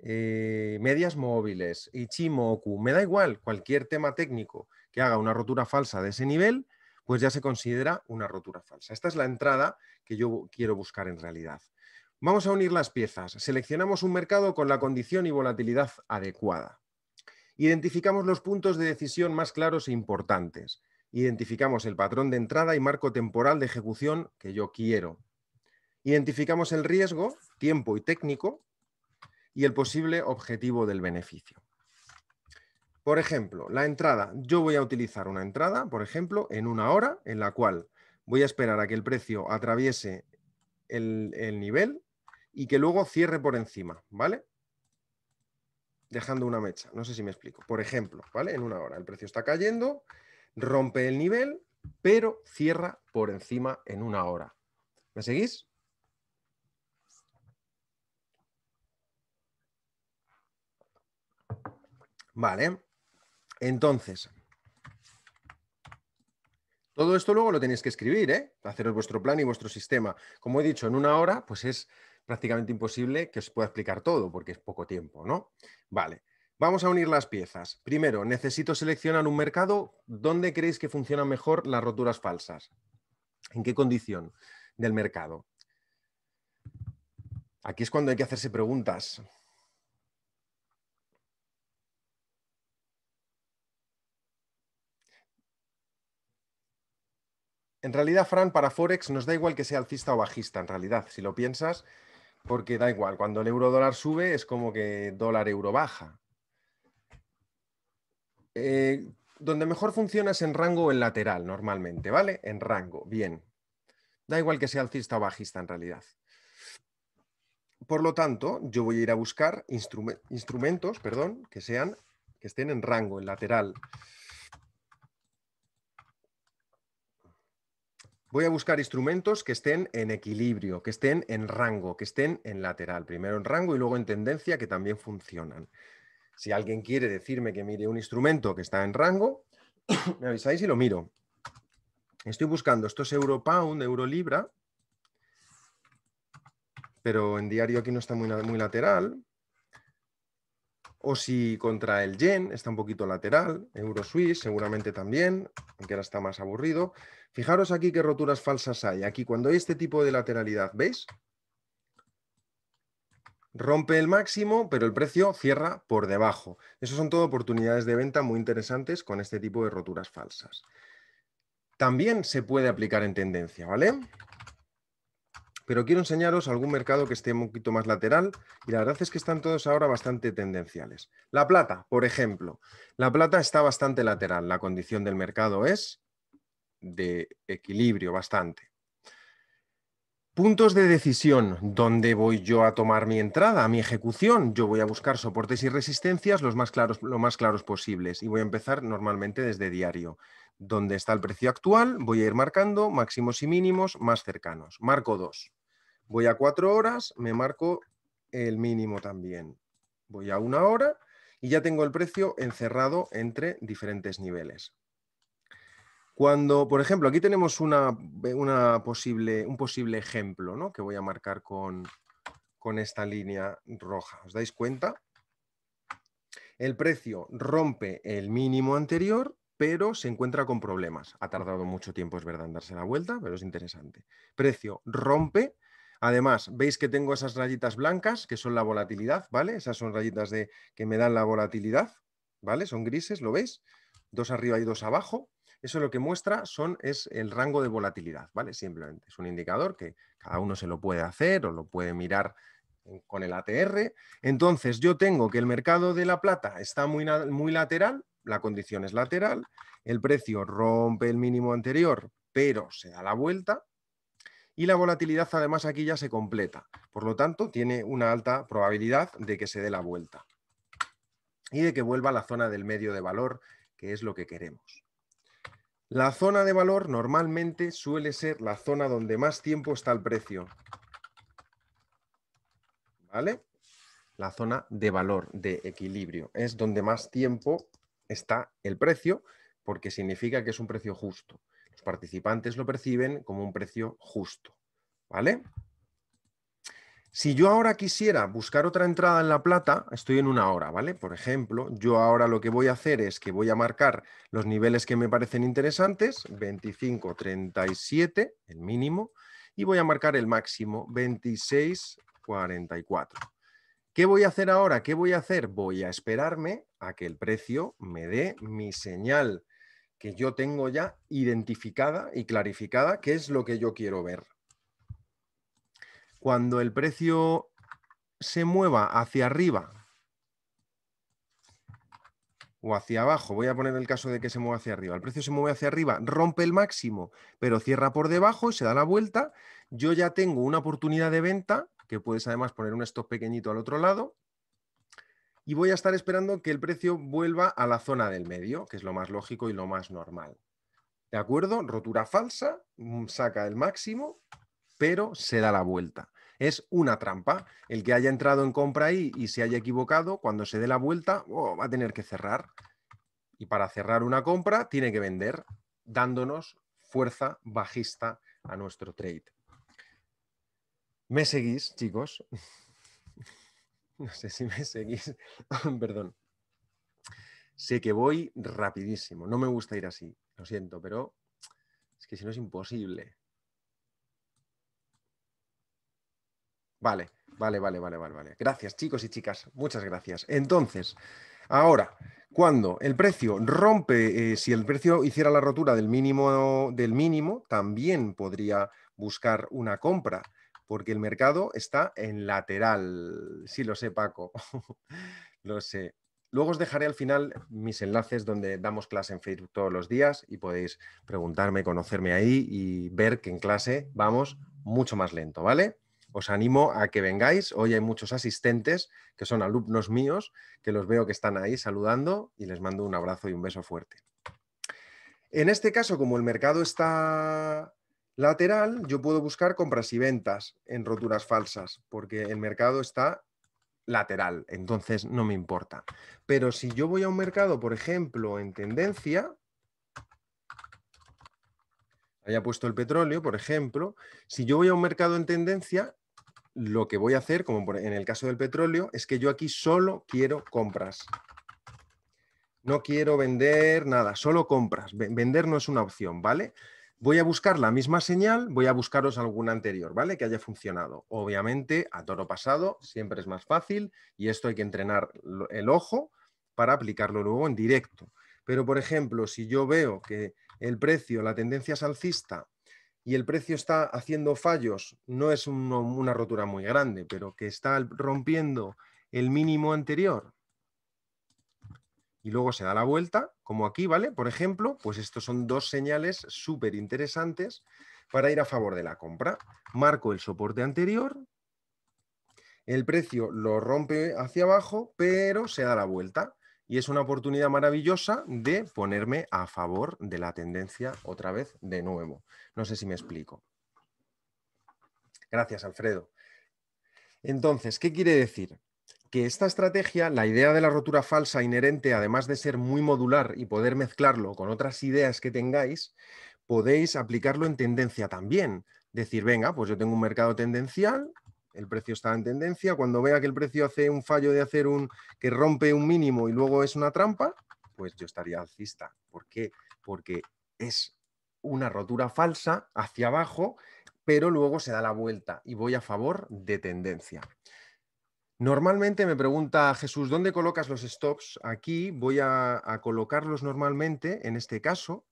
eh, medias móviles, Ichimoku, me da igual, cualquier tema técnico que haga una rotura falsa de ese nivel, pues ya se considera una rotura falsa. Esta es la entrada que yo quiero buscar en realidad. Vamos a unir las piezas. Seleccionamos un mercado con la condición y volatilidad adecuada. Identificamos los puntos de decisión más claros e importantes. Identificamos el patrón de entrada y marco temporal de ejecución que yo quiero. Identificamos el riesgo, tiempo y técnico y el posible objetivo del beneficio. Por ejemplo, la entrada. Yo voy a utilizar una entrada, por ejemplo, en una hora en la cual voy a esperar a que el precio atraviese el, el nivel y que luego cierre por encima, ¿vale? Dejando una mecha. No sé si me explico. Por ejemplo, ¿vale? En una hora el precio está cayendo, rompe el nivel, pero cierra por encima en una hora. ¿Me seguís? Vale. Entonces, todo esto luego lo tenéis que escribir, ¿eh? Haceros vuestro plan y vuestro sistema. Como he dicho, en una hora, pues es prácticamente imposible que os pueda explicar todo, porque es poco tiempo, ¿no? Vale. Vamos a unir las piezas. Primero, necesito seleccionar un mercado donde creéis que funcionan mejor las roturas falsas. ¿En qué condición del mercado? Aquí es cuando hay que hacerse preguntas. en realidad, Fran, para Forex nos da igual que sea alcista o bajista, en realidad, si lo piensas, porque da igual. Cuando el euro dólar sube es como que dólar euro baja. Eh, donde mejor funciona es en rango o en lateral normalmente, ¿vale? En rango, bien. Da igual que sea alcista o bajista en realidad. Por lo tanto, yo voy a ir a buscar instrumentos, perdón, que sean, que estén en rango, en lateral. Voy a buscar instrumentos que estén en equilibrio, que estén en rango, que estén en lateral, primero en rango y luego en tendencia, que también funcionan. Si alguien quiere decirme que mire un instrumento que está en rango, me avisáis y lo miro. Estoy buscando, esto es Europound, Eurolibra, pero en diario aquí no está muy, muy lateral o si contra el yen está un poquito lateral, euro seguramente también, aunque ahora está más aburrido. Fijaros aquí qué roturas falsas hay. Aquí cuando hay este tipo de lateralidad, ¿veis? Rompe el máximo, pero el precio cierra por debajo. Esas son todas oportunidades de venta muy interesantes con este tipo de roturas falsas. También se puede aplicar en tendencia, ¿vale? pero quiero enseñaros algún mercado que esté un poquito más lateral y la verdad es que están todos ahora bastante tendenciales. La plata, por ejemplo. La plata está bastante lateral, la condición del mercado es de equilibrio bastante. Puntos de decisión, ¿dónde voy yo a tomar mi entrada, mi ejecución? Yo voy a buscar soportes y resistencias los más claros, lo más claros posibles y voy a empezar normalmente desde diario. Donde está el precio actual, voy a ir marcando máximos y mínimos más cercanos. Marco dos. Voy a cuatro horas, me marco el mínimo también. Voy a una hora y ya tengo el precio encerrado entre diferentes niveles. Cuando, por ejemplo, aquí tenemos una, posible, un posible ejemplo ¿no? que voy a marcar con, con esta línea roja. ¿Os dais cuenta? El precio rompe el mínimo anterior, pero se encuentra con problemas. Ha tardado mucho tiempo, es verdad, en darse la vuelta, pero es interesante. Precio rompe Además, veis que tengo esas rayitas blancas, que son la volatilidad, ¿vale? Esas son rayitas de, que me dan la volatilidad, ¿vale? Son grises, ¿lo veis? Dos arriba y dos abajo. Eso lo que muestra son, es el rango de volatilidad, ¿vale? Simplemente es un indicador que cada uno se lo puede hacer o lo puede mirar con el ATR. Entonces, yo tengo que el mercado de la plata está muy, muy lateral, la condición es lateral, el precio rompe el mínimo anterior, pero se da la vuelta, y la volatilidad además aquí ya se completa. Por lo tanto, tiene una alta probabilidad de que se dé la vuelta y de que vuelva a la zona del medio de valor, que es lo que queremos. La zona de valor normalmente suele ser la zona donde más tiempo está el precio. ¿Vale? La zona de valor, de equilibrio. Es donde más tiempo está el precio porque significa que es un precio justo participantes lo perciben como un precio justo. ¿Vale? Si yo ahora quisiera buscar otra entrada en la plata, estoy en una hora, ¿vale? Por ejemplo, yo ahora lo que voy a hacer es que voy a marcar los niveles que me parecen interesantes, 25, 37, el mínimo, y voy a marcar el máximo, 26, 44. ¿Qué voy a hacer ahora? ¿Qué voy a hacer? Voy a esperarme a que el precio me dé mi señal que yo tengo ya identificada y clarificada qué es lo que yo quiero ver. Cuando el precio se mueva hacia arriba o hacia abajo, voy a poner el caso de que se mueva hacia arriba, el precio se mueve hacia arriba, rompe el máximo, pero cierra por debajo y se da la vuelta, yo ya tengo una oportunidad de venta, que puedes además poner un stop pequeñito al otro lado, y voy a estar esperando que el precio vuelva a la zona del medio, que es lo más lógico y lo más normal. ¿De acuerdo? Rotura falsa, mm, saca el máximo, pero se da la vuelta. Es una trampa. El que haya entrado en compra ahí y se haya equivocado, cuando se dé la vuelta, oh, va a tener que cerrar. Y para cerrar una compra, tiene que vender, dándonos fuerza bajista a nuestro trade. ¿Me seguís, chicos? No sé si me seguís. Perdón. Sé que voy rapidísimo. No me gusta ir así. Lo siento, pero es que si no es imposible. Vale, vale, vale, vale, vale, vale. Gracias, chicos y chicas. Muchas gracias. Entonces, ahora, cuando el precio rompe, eh, si el precio hiciera la rotura del mínimo, del mínimo, también podría buscar una compra porque el mercado está en lateral. Sí, lo sé, Paco. lo sé. Luego os dejaré al final mis enlaces donde damos clase en Facebook todos los días y podéis preguntarme, conocerme ahí y ver que en clase vamos mucho más lento, ¿vale? Os animo a que vengáis. Hoy hay muchos asistentes que son alumnos míos, que los veo que están ahí saludando y les mando un abrazo y un beso fuerte. En este caso, como el mercado está lateral, yo puedo buscar compras y ventas en roturas falsas, porque el mercado está lateral, entonces no me importa. Pero si yo voy a un mercado, por ejemplo, en tendencia, haya puesto el petróleo, por ejemplo, si yo voy a un mercado en tendencia, lo que voy a hacer, como en el caso del petróleo, es que yo aquí solo quiero compras. No quiero vender nada, solo compras. Vender no es una opción, ¿vale? Voy a buscar la misma señal, voy a buscaros alguna anterior, ¿vale? Que haya funcionado. Obviamente, a toro pasado siempre es más fácil y esto hay que entrenar el ojo para aplicarlo luego en directo. Pero, por ejemplo, si yo veo que el precio, la tendencia es alcista y el precio está haciendo fallos, no es una rotura muy grande, pero que está rompiendo el mínimo anterior, y luego se da la vuelta, como aquí, ¿vale? Por ejemplo, pues estos son dos señales súper interesantes para ir a favor de la compra. Marco el soporte anterior, el precio lo rompe hacia abajo, pero se da la vuelta. Y es una oportunidad maravillosa de ponerme a favor de la tendencia otra vez de nuevo. No sé si me explico. Gracias, Alfredo. Entonces, ¿qué quiere decir? que esta estrategia, la idea de la rotura falsa inherente, además de ser muy modular y poder mezclarlo con otras ideas que tengáis, podéis aplicarlo en tendencia también. Decir, venga, pues yo tengo un mercado tendencial, el precio está en tendencia, cuando vea que el precio hace un fallo de hacer un que rompe un mínimo y luego es una trampa, pues yo estaría alcista. ¿Por qué? Porque es una rotura falsa hacia abajo, pero luego se da la vuelta y voy a favor de tendencia. Normalmente me pregunta Jesús, ¿dónde colocas los stops? Aquí voy a, colocarlos normalmente, en este caso,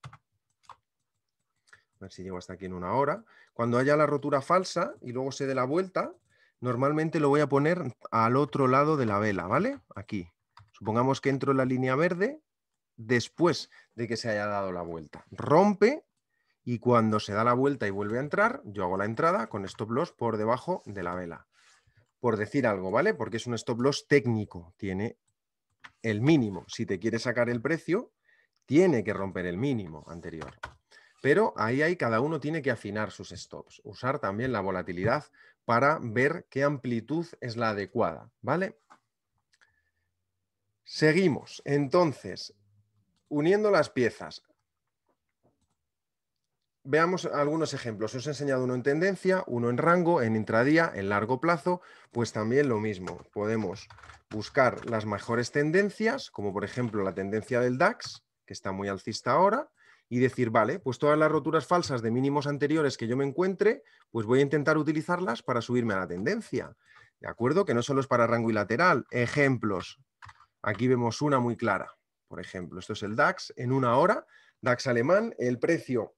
a ver si llego hasta aquí en una hora, cuando haya la rotura falsa y luego se dé la vuelta, normalmente lo voy a poner al otro lado de la vela, ¿vale? Aquí. Supongamos que entro en la línea verde después de que se haya dado la vuelta. Rompe y cuando se da la vuelta y vuelve a entrar, yo hago la entrada con stop loss por debajo de la vela por decir algo, ¿vale? Porque es un stop loss técnico, tiene el mínimo. Si te quiere sacar el precio, tiene que romper el mínimo anterior. Pero ahí, hay cada uno tiene que afinar sus stops, usar también la volatilidad para ver qué amplitud es la adecuada, ¿vale? Seguimos. Entonces, uniendo las piezas, Veamos algunos ejemplos. Os he enseñado uno en tendencia, uno en rango, en intradía, en largo plazo, pues también lo mismo. Podemos buscar las mejores tendencias, como por ejemplo la tendencia del DAX, que está muy alcista ahora, y decir, vale, pues todas las roturas falsas de mínimos anteriores que yo me encuentre, pues voy a intentar utilizarlas para subirme a la tendencia. ¿De acuerdo? Que no solo es para rango y lateral. Ejemplos. Aquí vemos una muy clara. Por ejemplo, esto es el DAX en una hora. DAX alemán, el precio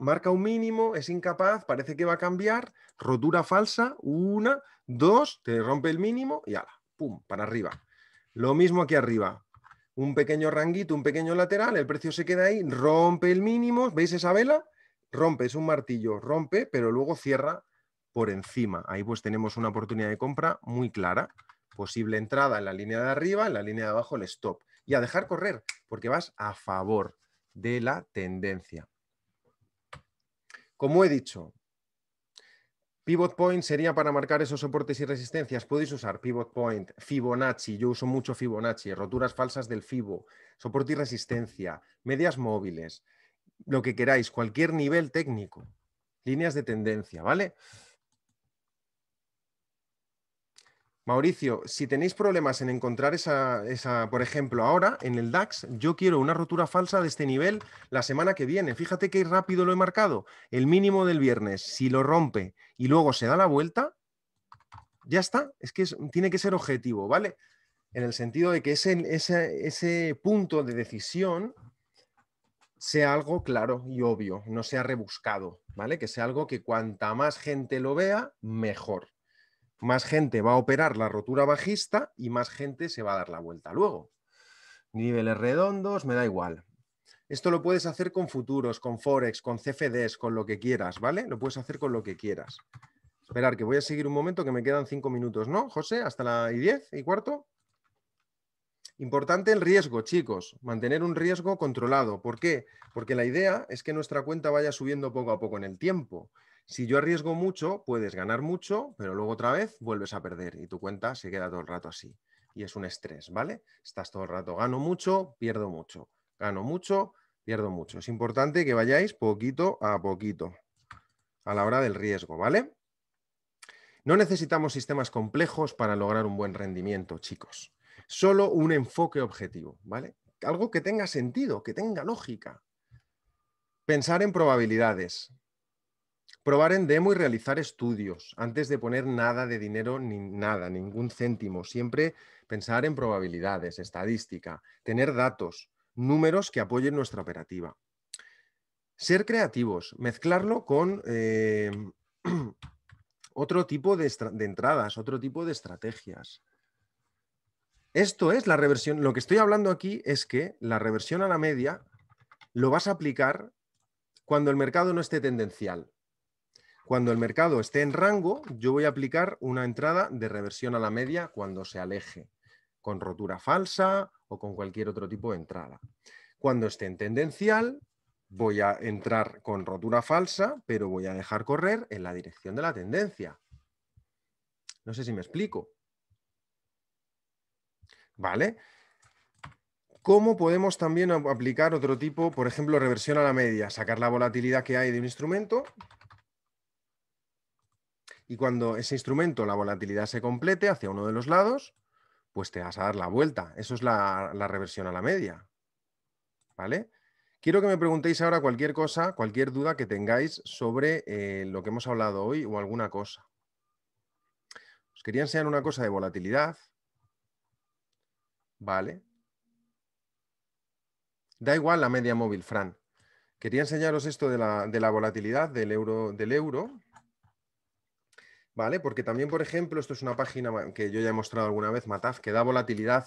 marca un mínimo, es incapaz, parece que va a cambiar, rotura falsa, una, dos, te rompe el mínimo y ala, pum, para arriba. Lo mismo aquí arriba. Un pequeño ranguito, un pequeño lateral, el precio se queda ahí, rompe el mínimo, ¿veis esa vela? Rompe, es un martillo, rompe, pero luego cierra por encima. Ahí pues tenemos una oportunidad de compra muy clara. Posible entrada en la línea de arriba, en la línea de abajo el stop. Y a dejar correr, porque vas a favor de la tendencia. Como he dicho, Pivot Point sería para marcar esos soportes y resistencias. Podéis usar Pivot Point, Fibonacci, yo uso mucho Fibonacci, roturas falsas del Fibo, soporte y resistencia, medias móviles, lo que queráis, cualquier nivel técnico, líneas de tendencia, ¿vale? Mauricio, si tenéis problemas en encontrar esa, por ejemplo, ahora en el DAX, yo quiero una rotura falsa de este nivel la semana que viene. Fíjate qué rápido lo he marcado. El mínimo del viernes, si lo rompe y luego se da la vuelta, ya está. Es que tiene que ser objetivo, ¿vale? En el sentido de que ese punto de decisión sea algo claro y obvio, no sea rebuscado, ¿vale? Que sea algo que cuanta más gente lo vea, mejor más gente va a operar la rotura bajista y más gente se va a dar la vuelta luego. Niveles redondos, me da igual. Esto lo puedes hacer con futuros, con forex, con CFDs, con lo que quieras, ¿vale? Lo puedes hacer con lo que quieras. Esperar, que voy a seguir un momento, que me quedan cinco minutos, ¿no, José? Hasta la y diez y cuarto. Importante el riesgo, chicos, mantener un riesgo controlado. ¿Por qué? Porque la idea es que nuestra cuenta vaya subiendo poco a poco en el tiempo. Si yo arriesgo mucho, puedes ganar mucho, pero luego otra vez vuelves a perder y tu cuenta se queda todo el rato así. Y es un estrés, ¿vale? Estás todo el rato, gano mucho, pierdo mucho, gano mucho, pierdo mucho. Es importante que vayáis poquito a poquito a la hora del riesgo, ¿vale? No necesitamos sistemas complejos para lograr un buen rendimiento, chicos. Solo un enfoque objetivo, ¿vale? Algo que tenga sentido, que tenga lógica. Pensar en probabilidades, Probar en demo y realizar estudios antes de poner nada de dinero ni nada, ningún céntimo. Siempre pensar en probabilidades, estadística, tener datos, números que apoyen nuestra operativa. Ser creativos, mezclarlo con eh, otro tipo de, entradas, otro tipo de estrategias. Esto es la reversión. Lo que estoy hablando aquí es que la reversión a la media lo vas a aplicar cuando el mercado no esté tendencial cuando el mercado esté en rango, yo voy a aplicar una entrada de reversión a la media cuando se aleje, con rotura falsa o con cualquier otro tipo de entrada. Cuando esté en tendencial, voy a entrar con rotura falsa, pero voy a dejar correr en la dirección de la tendencia. No sé si me explico. ¿Vale? ¿Cómo podemos también aplicar otro tipo, por ejemplo, reversión a la media? Sacar la volatilidad que hay de un instrumento y cuando ese instrumento, la volatilidad se complete hacia uno de los lados, pues te vas a dar la vuelta. Eso es la, reversión a la media. ¿Vale? Quiero que me preguntéis ahora cualquier cosa, cualquier duda que tengáis sobre eh, lo que hemos hablado hoy o alguna cosa. Os quería enseñar una cosa de volatilidad. Vale. Da igual la media móvil, Fran. Quería enseñaros esto de la, de la volatilidad del euro, del euro, ¿vale? Porque también, por ejemplo, esto es una página que yo ya he mostrado alguna vez, mataz que da volatilidad,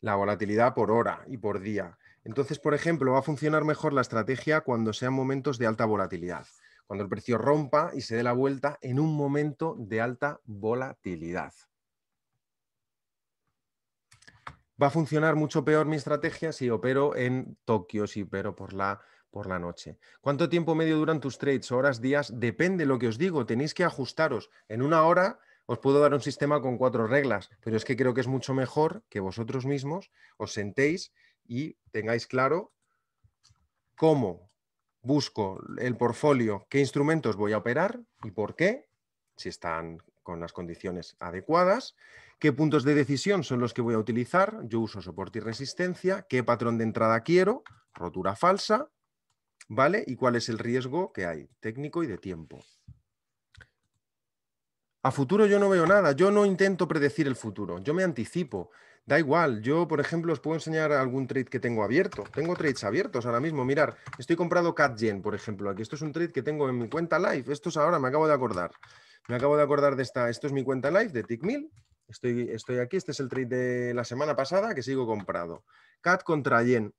la volatilidad por hora y por día. Entonces, por ejemplo, va a funcionar mejor la estrategia cuando sean momentos de alta volatilidad, cuando el precio rompa y se dé la vuelta en un momento de alta volatilidad. Va a funcionar mucho peor mi estrategia si opero en Tokio, si pero por la por la noche. ¿Cuánto tiempo medio duran tus trades? ¿Horas, días? Depende lo que os digo, tenéis que ajustaros. En una hora os puedo dar un sistema con cuatro reglas, pero es que creo que es mucho mejor que vosotros mismos os sentéis y tengáis claro cómo busco el portfolio, qué instrumentos voy a operar y por qué, si están con las condiciones adecuadas, qué puntos de decisión son los que voy a utilizar, yo uso soporte y resistencia, qué patrón de entrada quiero, rotura falsa, ¿Vale? ¿Y cuál es el riesgo que hay? Técnico y de tiempo. A futuro yo no veo nada, yo no intento predecir el futuro, yo me anticipo. Da igual, yo por ejemplo os puedo enseñar algún trade que tengo abierto. Tengo trades abiertos ahora mismo, mirar, estoy comprado CatGen, por ejemplo, aquí esto es un trade que tengo en mi cuenta live, esto es ahora, me acabo de acordar. Me acabo de acordar de esta, esto es mi cuenta live de TickMill, estoy, estoy aquí, este es el trade de la semana pasada que sigo comprado. Cat contra Yen,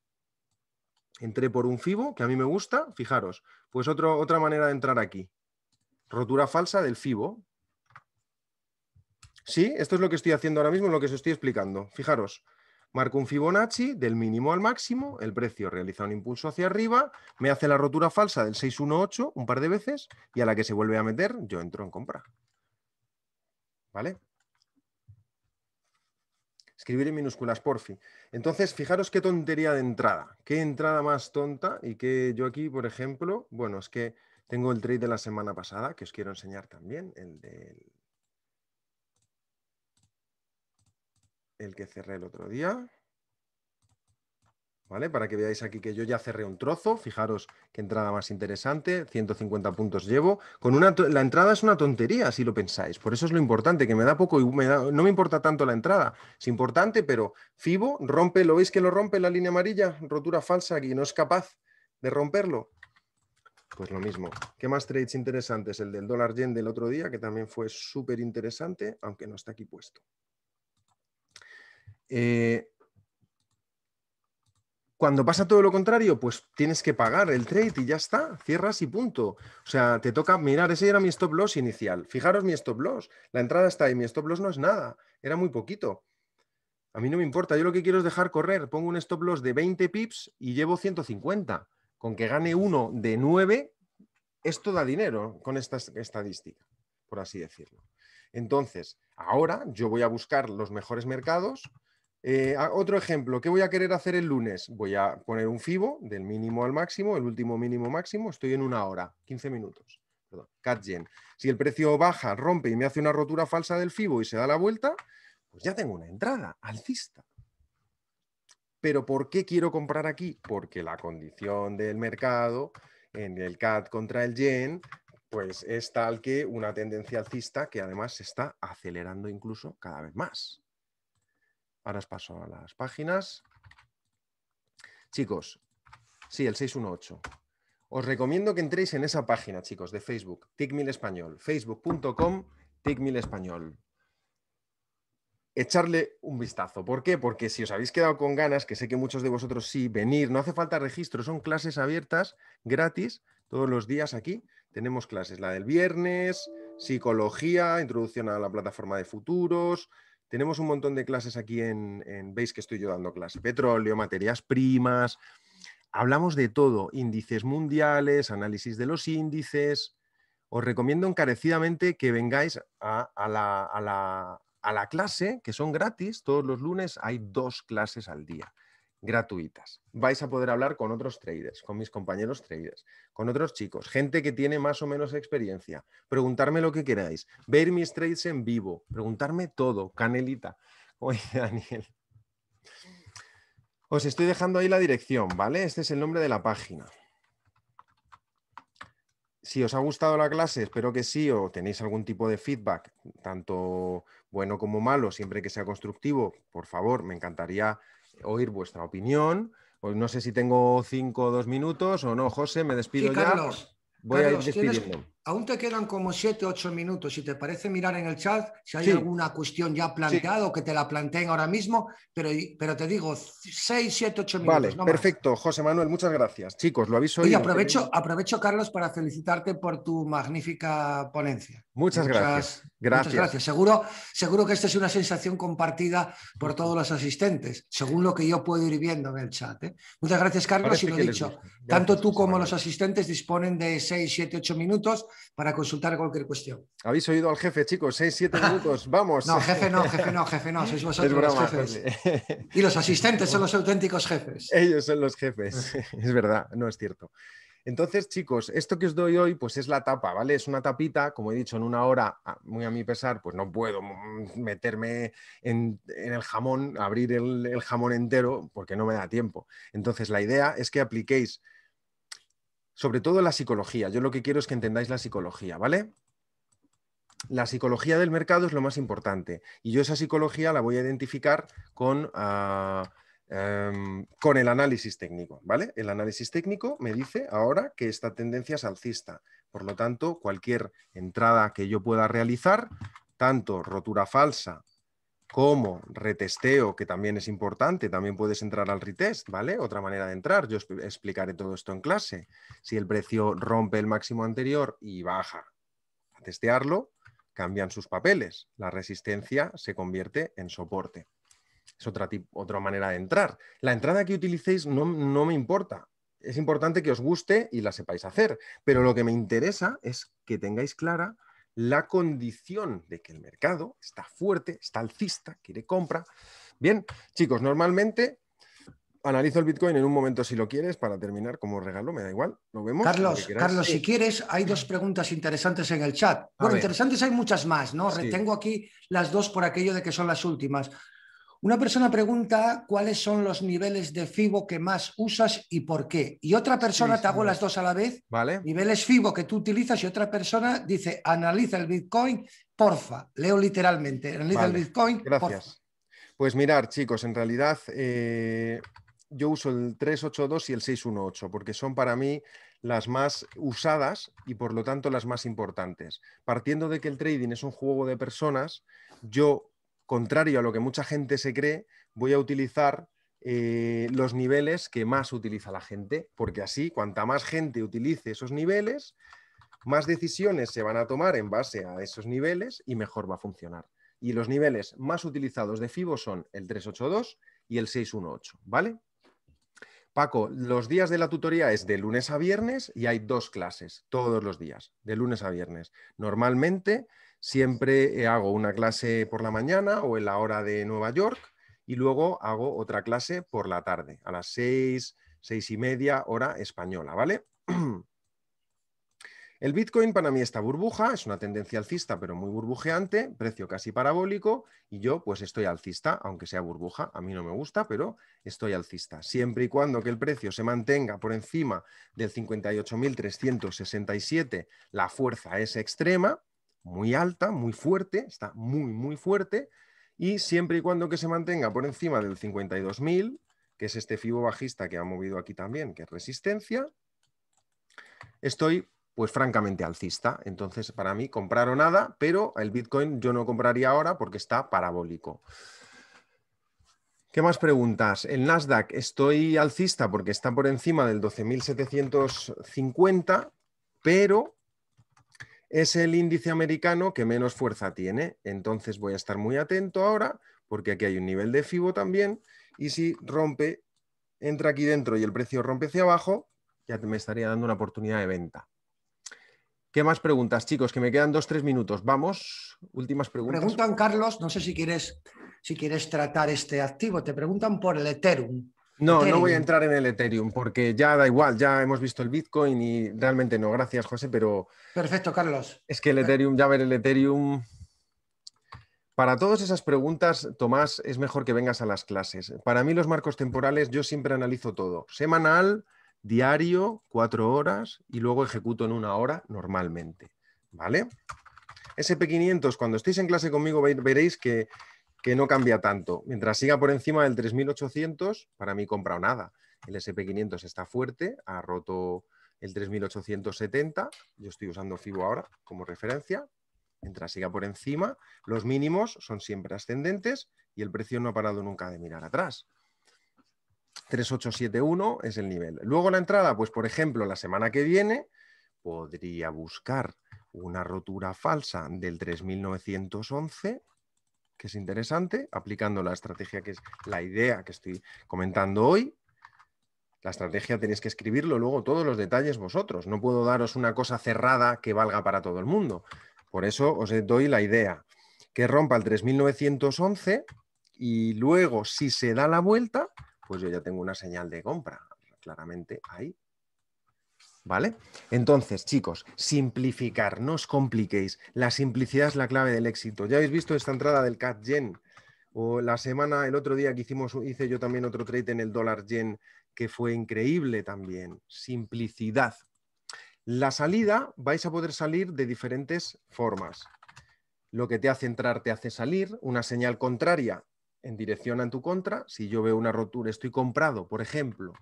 entré por un FIBO, que a mí me gusta, fijaros, pues otra manera de entrar aquí. Rotura falsa del FIBO. Sí, esto es lo que estoy haciendo ahora mismo, lo que os estoy explicando. Fijaros, marco un Fibonacci del mínimo al máximo, el precio realiza un impulso hacia arriba, me hace la rotura falsa del 618 un par de veces y a la que se vuelve a meter, yo entro en compra. ¿Vale? escribir en minúsculas, fin. Entonces, fijaros qué tontería de entrada, qué entrada más tonta y que yo aquí, por ejemplo, bueno, es que tengo el trade de la semana pasada que os quiero enseñar también, el del... El que cerré el otro día. ¿vale? Para que veáis aquí que yo ya cerré un trozo, fijaros qué entrada más interesante, 150 puntos llevo. Con una la entrada es una tontería, si lo pensáis, por eso es lo importante, que me da poco y me da, no me importa tanto la entrada, es importante, pero Fibo rompe, ¿lo veis que lo rompe la línea amarilla? Rotura falsa aquí, no es capaz de romperlo. Pues lo mismo. ¿Qué más trades interesantes? El del dólar yen del otro día, que también fue súper interesante, aunque no está aquí puesto. Eh, cuando pasa todo lo contrario, pues tienes que pagar el trade y ya está, cierras y punto. O sea, te toca mirar, ese era mi stop loss inicial. Fijaros mi stop loss, la entrada está ahí, mi stop loss no es nada, era muy poquito. A mí no me importa, yo lo que quiero es dejar correr, pongo un stop loss de 20 pips y llevo 150. Con que gane uno de 9, esto da dinero con esta estadística, por así decirlo. Entonces, ahora yo voy a buscar los mejores mercados eh, otro ejemplo, ¿qué voy a querer hacer el lunes? Voy a poner un FIBO del mínimo al máximo, el último mínimo máximo, estoy en una hora, 15 minutos. Perdón, Si el precio baja, rompe y me hace una rotura falsa del FIBO y se da la vuelta, pues ya tengo una entrada alcista. Pero ¿por qué quiero comprar aquí? Porque la condición del mercado en el cat contra el yen pues es tal que una tendencia alcista que además se está acelerando incluso cada vez más. Ahora os paso a las páginas. Chicos, sí, el 618. Os recomiendo que entréis en esa página, chicos, de Facebook, TICMIL Español, facebook.com, TICMIL Español. Echarle un vistazo. ¿Por qué? Porque si os habéis quedado con ganas, que sé que muchos de vosotros sí, venir, no hace falta registro, son clases abiertas, gratis, todos los días aquí. Tenemos clases, la del viernes, psicología, introducción a la plataforma de futuros, tenemos un montón de clases aquí en, Veis que estoy yo dando clases. Petróleo, materias primas. Hablamos de todo, índices mundiales, análisis de los índices. Os recomiendo encarecidamente que vengáis a, la, a, la, a la clase, que son gratis. Todos los lunes hay dos clases al día gratuitas. Vais a poder hablar con otros traders, con mis compañeros traders, con otros chicos, gente que tiene más o menos experiencia, preguntarme lo que queráis, ver mis trades en vivo, preguntarme todo, canelita. Oye, Daniel. Os estoy dejando ahí la dirección, ¿vale? Este es el nombre de la página. Si os ha gustado la clase, espero que sí, o tenéis algún tipo de feedback, tanto bueno como malo, siempre que sea constructivo, por favor, me encantaría oír vuestra opinión. Pues no sé si tengo cinco o dos minutos o no. José, me despido ya. Voy a ir despidiendo. Aún te quedan como 7, ocho minutos. Si te parece mirar en el chat si hay alguna cuestión ya planteada o que te la planteen ahora mismo, pero, pero te digo, seis, siete, ocho minutos. Vale, perfecto. José Manuel, muchas gracias. Chicos, lo aviso. Y aprovecho, ¿eh? aprovecho, Carlos, para felicitarte por tu magnífica ponencia. Muchas, gracias. gracias. Muchas gracias. Seguro, seguro que esta es una sensación compartida por todos los asistentes, según lo que yo puedo ir viendo en el chat. ¿eh? Muchas gracias, Carlos, y lo dicho. Tanto tú como los asistentes disponen de seis, siete, ocho minutos para consultar cualquier cuestión. Habéis oído al jefe, chicos, seis, siete minutos, vamos. No, jefe no, jefe no, jefe no, sois vosotros los jefes. Y los asistentes son los auténticos jefes. Ellos son los jefes, es verdad, no es cierto. Entonces, chicos, esto que os doy hoy, pues es la tapa, ¿vale? Es una tapita, como he dicho, en una hora, muy a mi pesar, pues no puedo meterme en, el jamón, abrir el, el jamón entero, porque no me da tiempo. Entonces, la idea es que apliquéis sobre todo la psicología. Yo lo que quiero es que entendáis la psicología, ¿vale? La psicología del mercado es lo más importante y yo esa psicología la voy a identificar con, ah, em, con el análisis técnico, ¿vale? El análisis técnico me dice ahora que esta tendencia es alcista. Por lo tanto, cualquier entrada que yo pueda realizar, tanto rotura falsa como retesteo, que también es importante, también puedes entrar al retest, ¿vale? Otra manera de entrar, yo explicaré todo esto en clase. Si el precio rompe el máximo anterior y baja a testearlo, cambian sus papeles. La resistencia se convierte en soporte. Es otra, otra manera de entrar. La entrada que utilicéis no, no me importa. Es importante que os guste y la sepáis hacer, pero lo que me interesa es que tengáis clara la condición de que el mercado está fuerte, está alcista, quiere compra. Bien, chicos, normalmente analizo el Bitcoin en un momento si lo quieres para terminar como regalo, me da igual, lo vemos. Carlos, Carlos, si quieres, hay dos preguntas interesantes en el chat. Bueno, interesantes hay muchas más, ¿no? Retengo aquí las dos por aquello de que son las últimas. Una persona pregunta cuáles son los niveles de FIBO que más usas y por qué. Y otra persona, te hago las dos a la vez, vale. niveles FIBO que tú utilizas y otra persona dice, analiza el Bitcoin, porfa. Leo literalmente, analiza el Bitcoin. Gracias. Pues mirar, chicos, en realidad eh, yo uso el 382 y el 618 porque son para mí las más usadas y por lo tanto las más importantes. Partiendo de que el trading es un juego de personas, yo contrario a lo que mucha gente se cree, voy a utilizar eh, los niveles que más utiliza la gente, porque así, cuanta más gente utilice esos niveles, más decisiones se van a tomar en base a esos niveles y mejor va a funcionar. Y los niveles más utilizados de FIBO son el 382 y el 618, ¿vale? Paco, los días de la tutoría es de lunes a viernes y hay dos clases todos los días, de lunes a viernes. Normalmente Siempre eh, hago una clase por la mañana o en la hora de Nueva York y luego hago otra clase por la tarde, a las seis, seis y media hora española, ¿vale? El Bitcoin para mí está burbuja, es una tendencia alcista pero muy burbujeante, precio casi parabólico y yo pues estoy alcista, aunque sea burbuja, a mí no me gusta, pero estoy alcista. Siempre y cuando que el precio se mantenga por encima del 58.367, la fuerza es extrema, muy alta, muy fuerte, está muy, muy fuerte, y siempre y cuando que se mantenga por encima del 52.000, que es este fibo bajista que ha movido aquí también, que es resistencia, estoy pues francamente alcista. Entonces, para mí, comprar o nada, pero el Bitcoin yo no compraría ahora porque está parabólico. ¿Qué más preguntas? El Nasdaq, estoy alcista porque está por encima del 12.750, pero es el índice americano que menos fuerza tiene. Entonces voy a estar muy atento ahora porque aquí hay un nivel de FIBO también y si rompe, entra aquí dentro y el precio rompe hacia abajo, ya me estaría dando una oportunidad de venta. ¿Qué más preguntas, chicos? Que me quedan dos, tres minutos. Vamos, últimas preguntas. Preguntan, Carlos, no sé si quieres, si quieres tratar este activo. Te preguntan por el Ethereum. No, no voy a entrar en el Ethereum porque ya da igual, ya hemos visto el Bitcoin y realmente no, gracias José, pero... Perfecto, Carlos. Es que el Ethereum, ya ver el Ethereum... Para todas esas preguntas, Tomás, es mejor que vengas a las clases. Para mí los marcos temporales, yo siempre analizo todo. Semanal, diario, cuatro horas y luego ejecuto en una hora normalmente. ¿Vale? SP500, cuando estéis en clase conmigo veréis que que no cambia tanto. Mientras siga por encima del 3800, para mí compra o nada. El SP500 está fuerte, ha roto el 3870, yo estoy usando FIBO ahora como referencia. Mientras siga por encima, los mínimos son siempre ascendentes y el precio no ha parado nunca de mirar atrás. 3871 es el nivel. Luego la entrada, pues por ejemplo, la semana que viene podría buscar una rotura falsa del 3911 que es interesante, aplicando la estrategia que es la idea que estoy comentando hoy. La estrategia tenéis que escribirlo luego todos los detalles vosotros. No puedo daros una cosa cerrada que valga para todo el mundo. Por eso os doy la idea que rompa el 3911 y luego si se da la vuelta, pues yo ya tengo una señal de compra claramente ahí ¿Vale? Entonces, chicos, simplificar, no os compliquéis. La simplicidad es la clave del éxito. Ya habéis visto esta entrada del CAT yen O la semana, el otro día que hicimos, hice yo también otro trade en el dólar yen, que fue increíble también. Simplicidad. La salida, vais a poder salir de diferentes formas. Lo que te hace entrar te hace salir. Una señal contraria en dirección a tu contra. Si yo veo una rotura, estoy comprado, por ejemplo,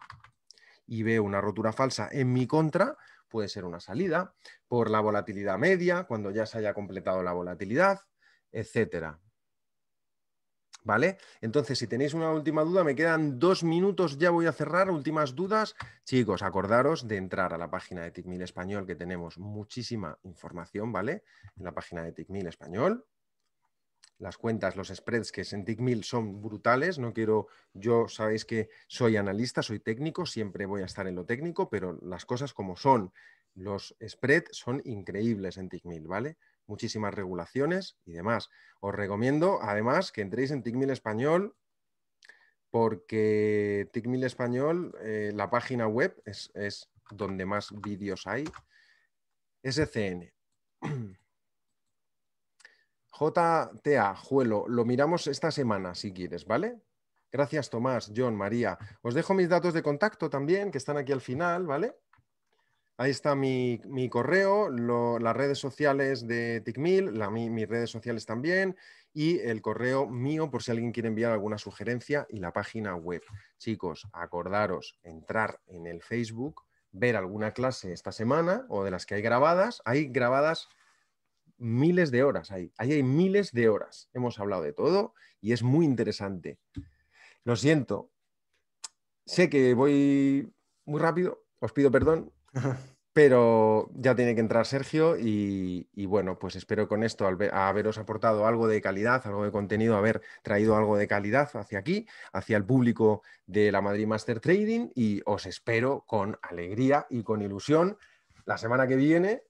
y veo una rotura falsa en mi contra, puede ser una salida, por la volatilidad media, cuando ya se haya completado la volatilidad, etcétera. ¿Vale? Entonces, si tenéis una última duda, me quedan dos minutos, ya voy a cerrar. Últimas dudas. Chicos, acordaros de entrar a la página de TICMIL Español, que tenemos muchísima información, ¿vale? En la página de TICMIL Español las cuentas, los spreads que es en TICMIL son brutales. No quiero, yo sabéis que soy analista, soy técnico, siempre voy a estar en lo técnico, pero las cosas como son, los spreads son increíbles en TICMIL, ¿vale? Muchísimas regulaciones y demás. Os recomiendo además que entréis en TICMIL español porque TICMIL español, eh, la página web es, es donde más vídeos hay. SCN. JTA, Juelo, lo miramos esta semana si quieres, ¿vale? Gracias Tomás, John, María. Os dejo mis datos de contacto también, que están aquí al final, ¿vale? Ahí está mi, correo, las redes sociales de TICMIL, mis redes sociales también y el correo mío por si alguien quiere enviar alguna sugerencia y la página web. Chicos, acordaros, entrar en el Facebook, ver alguna clase esta semana o de las que hay grabadas. Hay grabadas miles de horas ahí. Ahí hay miles de horas. Hemos hablado de todo y es muy interesante. Lo siento. Sé que voy muy rápido, os pido perdón, pero ya tiene que entrar Sergio y, bueno, pues espero con esto haberos aportado algo de calidad, algo de contenido, haber traído algo de calidad hacia aquí, hacia el público de la Madrid Master Trading y os espero con alegría y con ilusión la semana que viene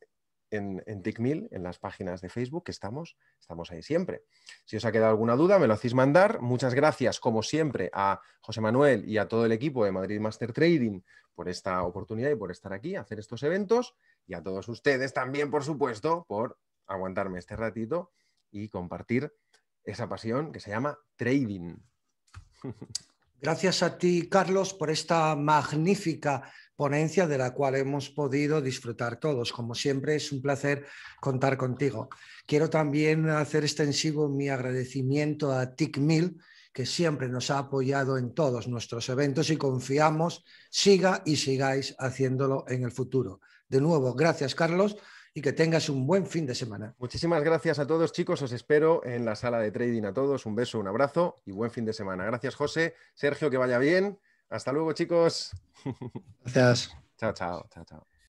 en, en TICMIL, en las páginas de Facebook, que estamos, estamos ahí siempre. Si os ha quedado alguna duda, me lo hacéis mandar. Muchas gracias, como siempre, a José Manuel y a todo el equipo de Madrid Master Trading por esta oportunidad y por estar aquí, hacer estos eventos. Y a todos ustedes también, por supuesto, por aguantarme este ratito y compartir esa pasión que se llama trading. Gracias a ti, Carlos, por esta magnífica ponencia de la cual hemos podido disfrutar todos. Como siempre, es un placer contar contigo. Quiero también hacer extensivo mi agradecimiento a TICMIL, que siempre nos ha apoyado en todos nuestros eventos y confiamos siga y sigáis haciéndolo en el futuro. De nuevo, gracias Carlos y que tengas un buen fin de semana. Muchísimas gracias a todos chicos, os espero en la sala de trading a todos, un beso, un abrazo y buen fin de semana. Gracias José, Sergio, que vaya bien. Hasta luego, chicos. Gracias. Chao, chao, chao, chao.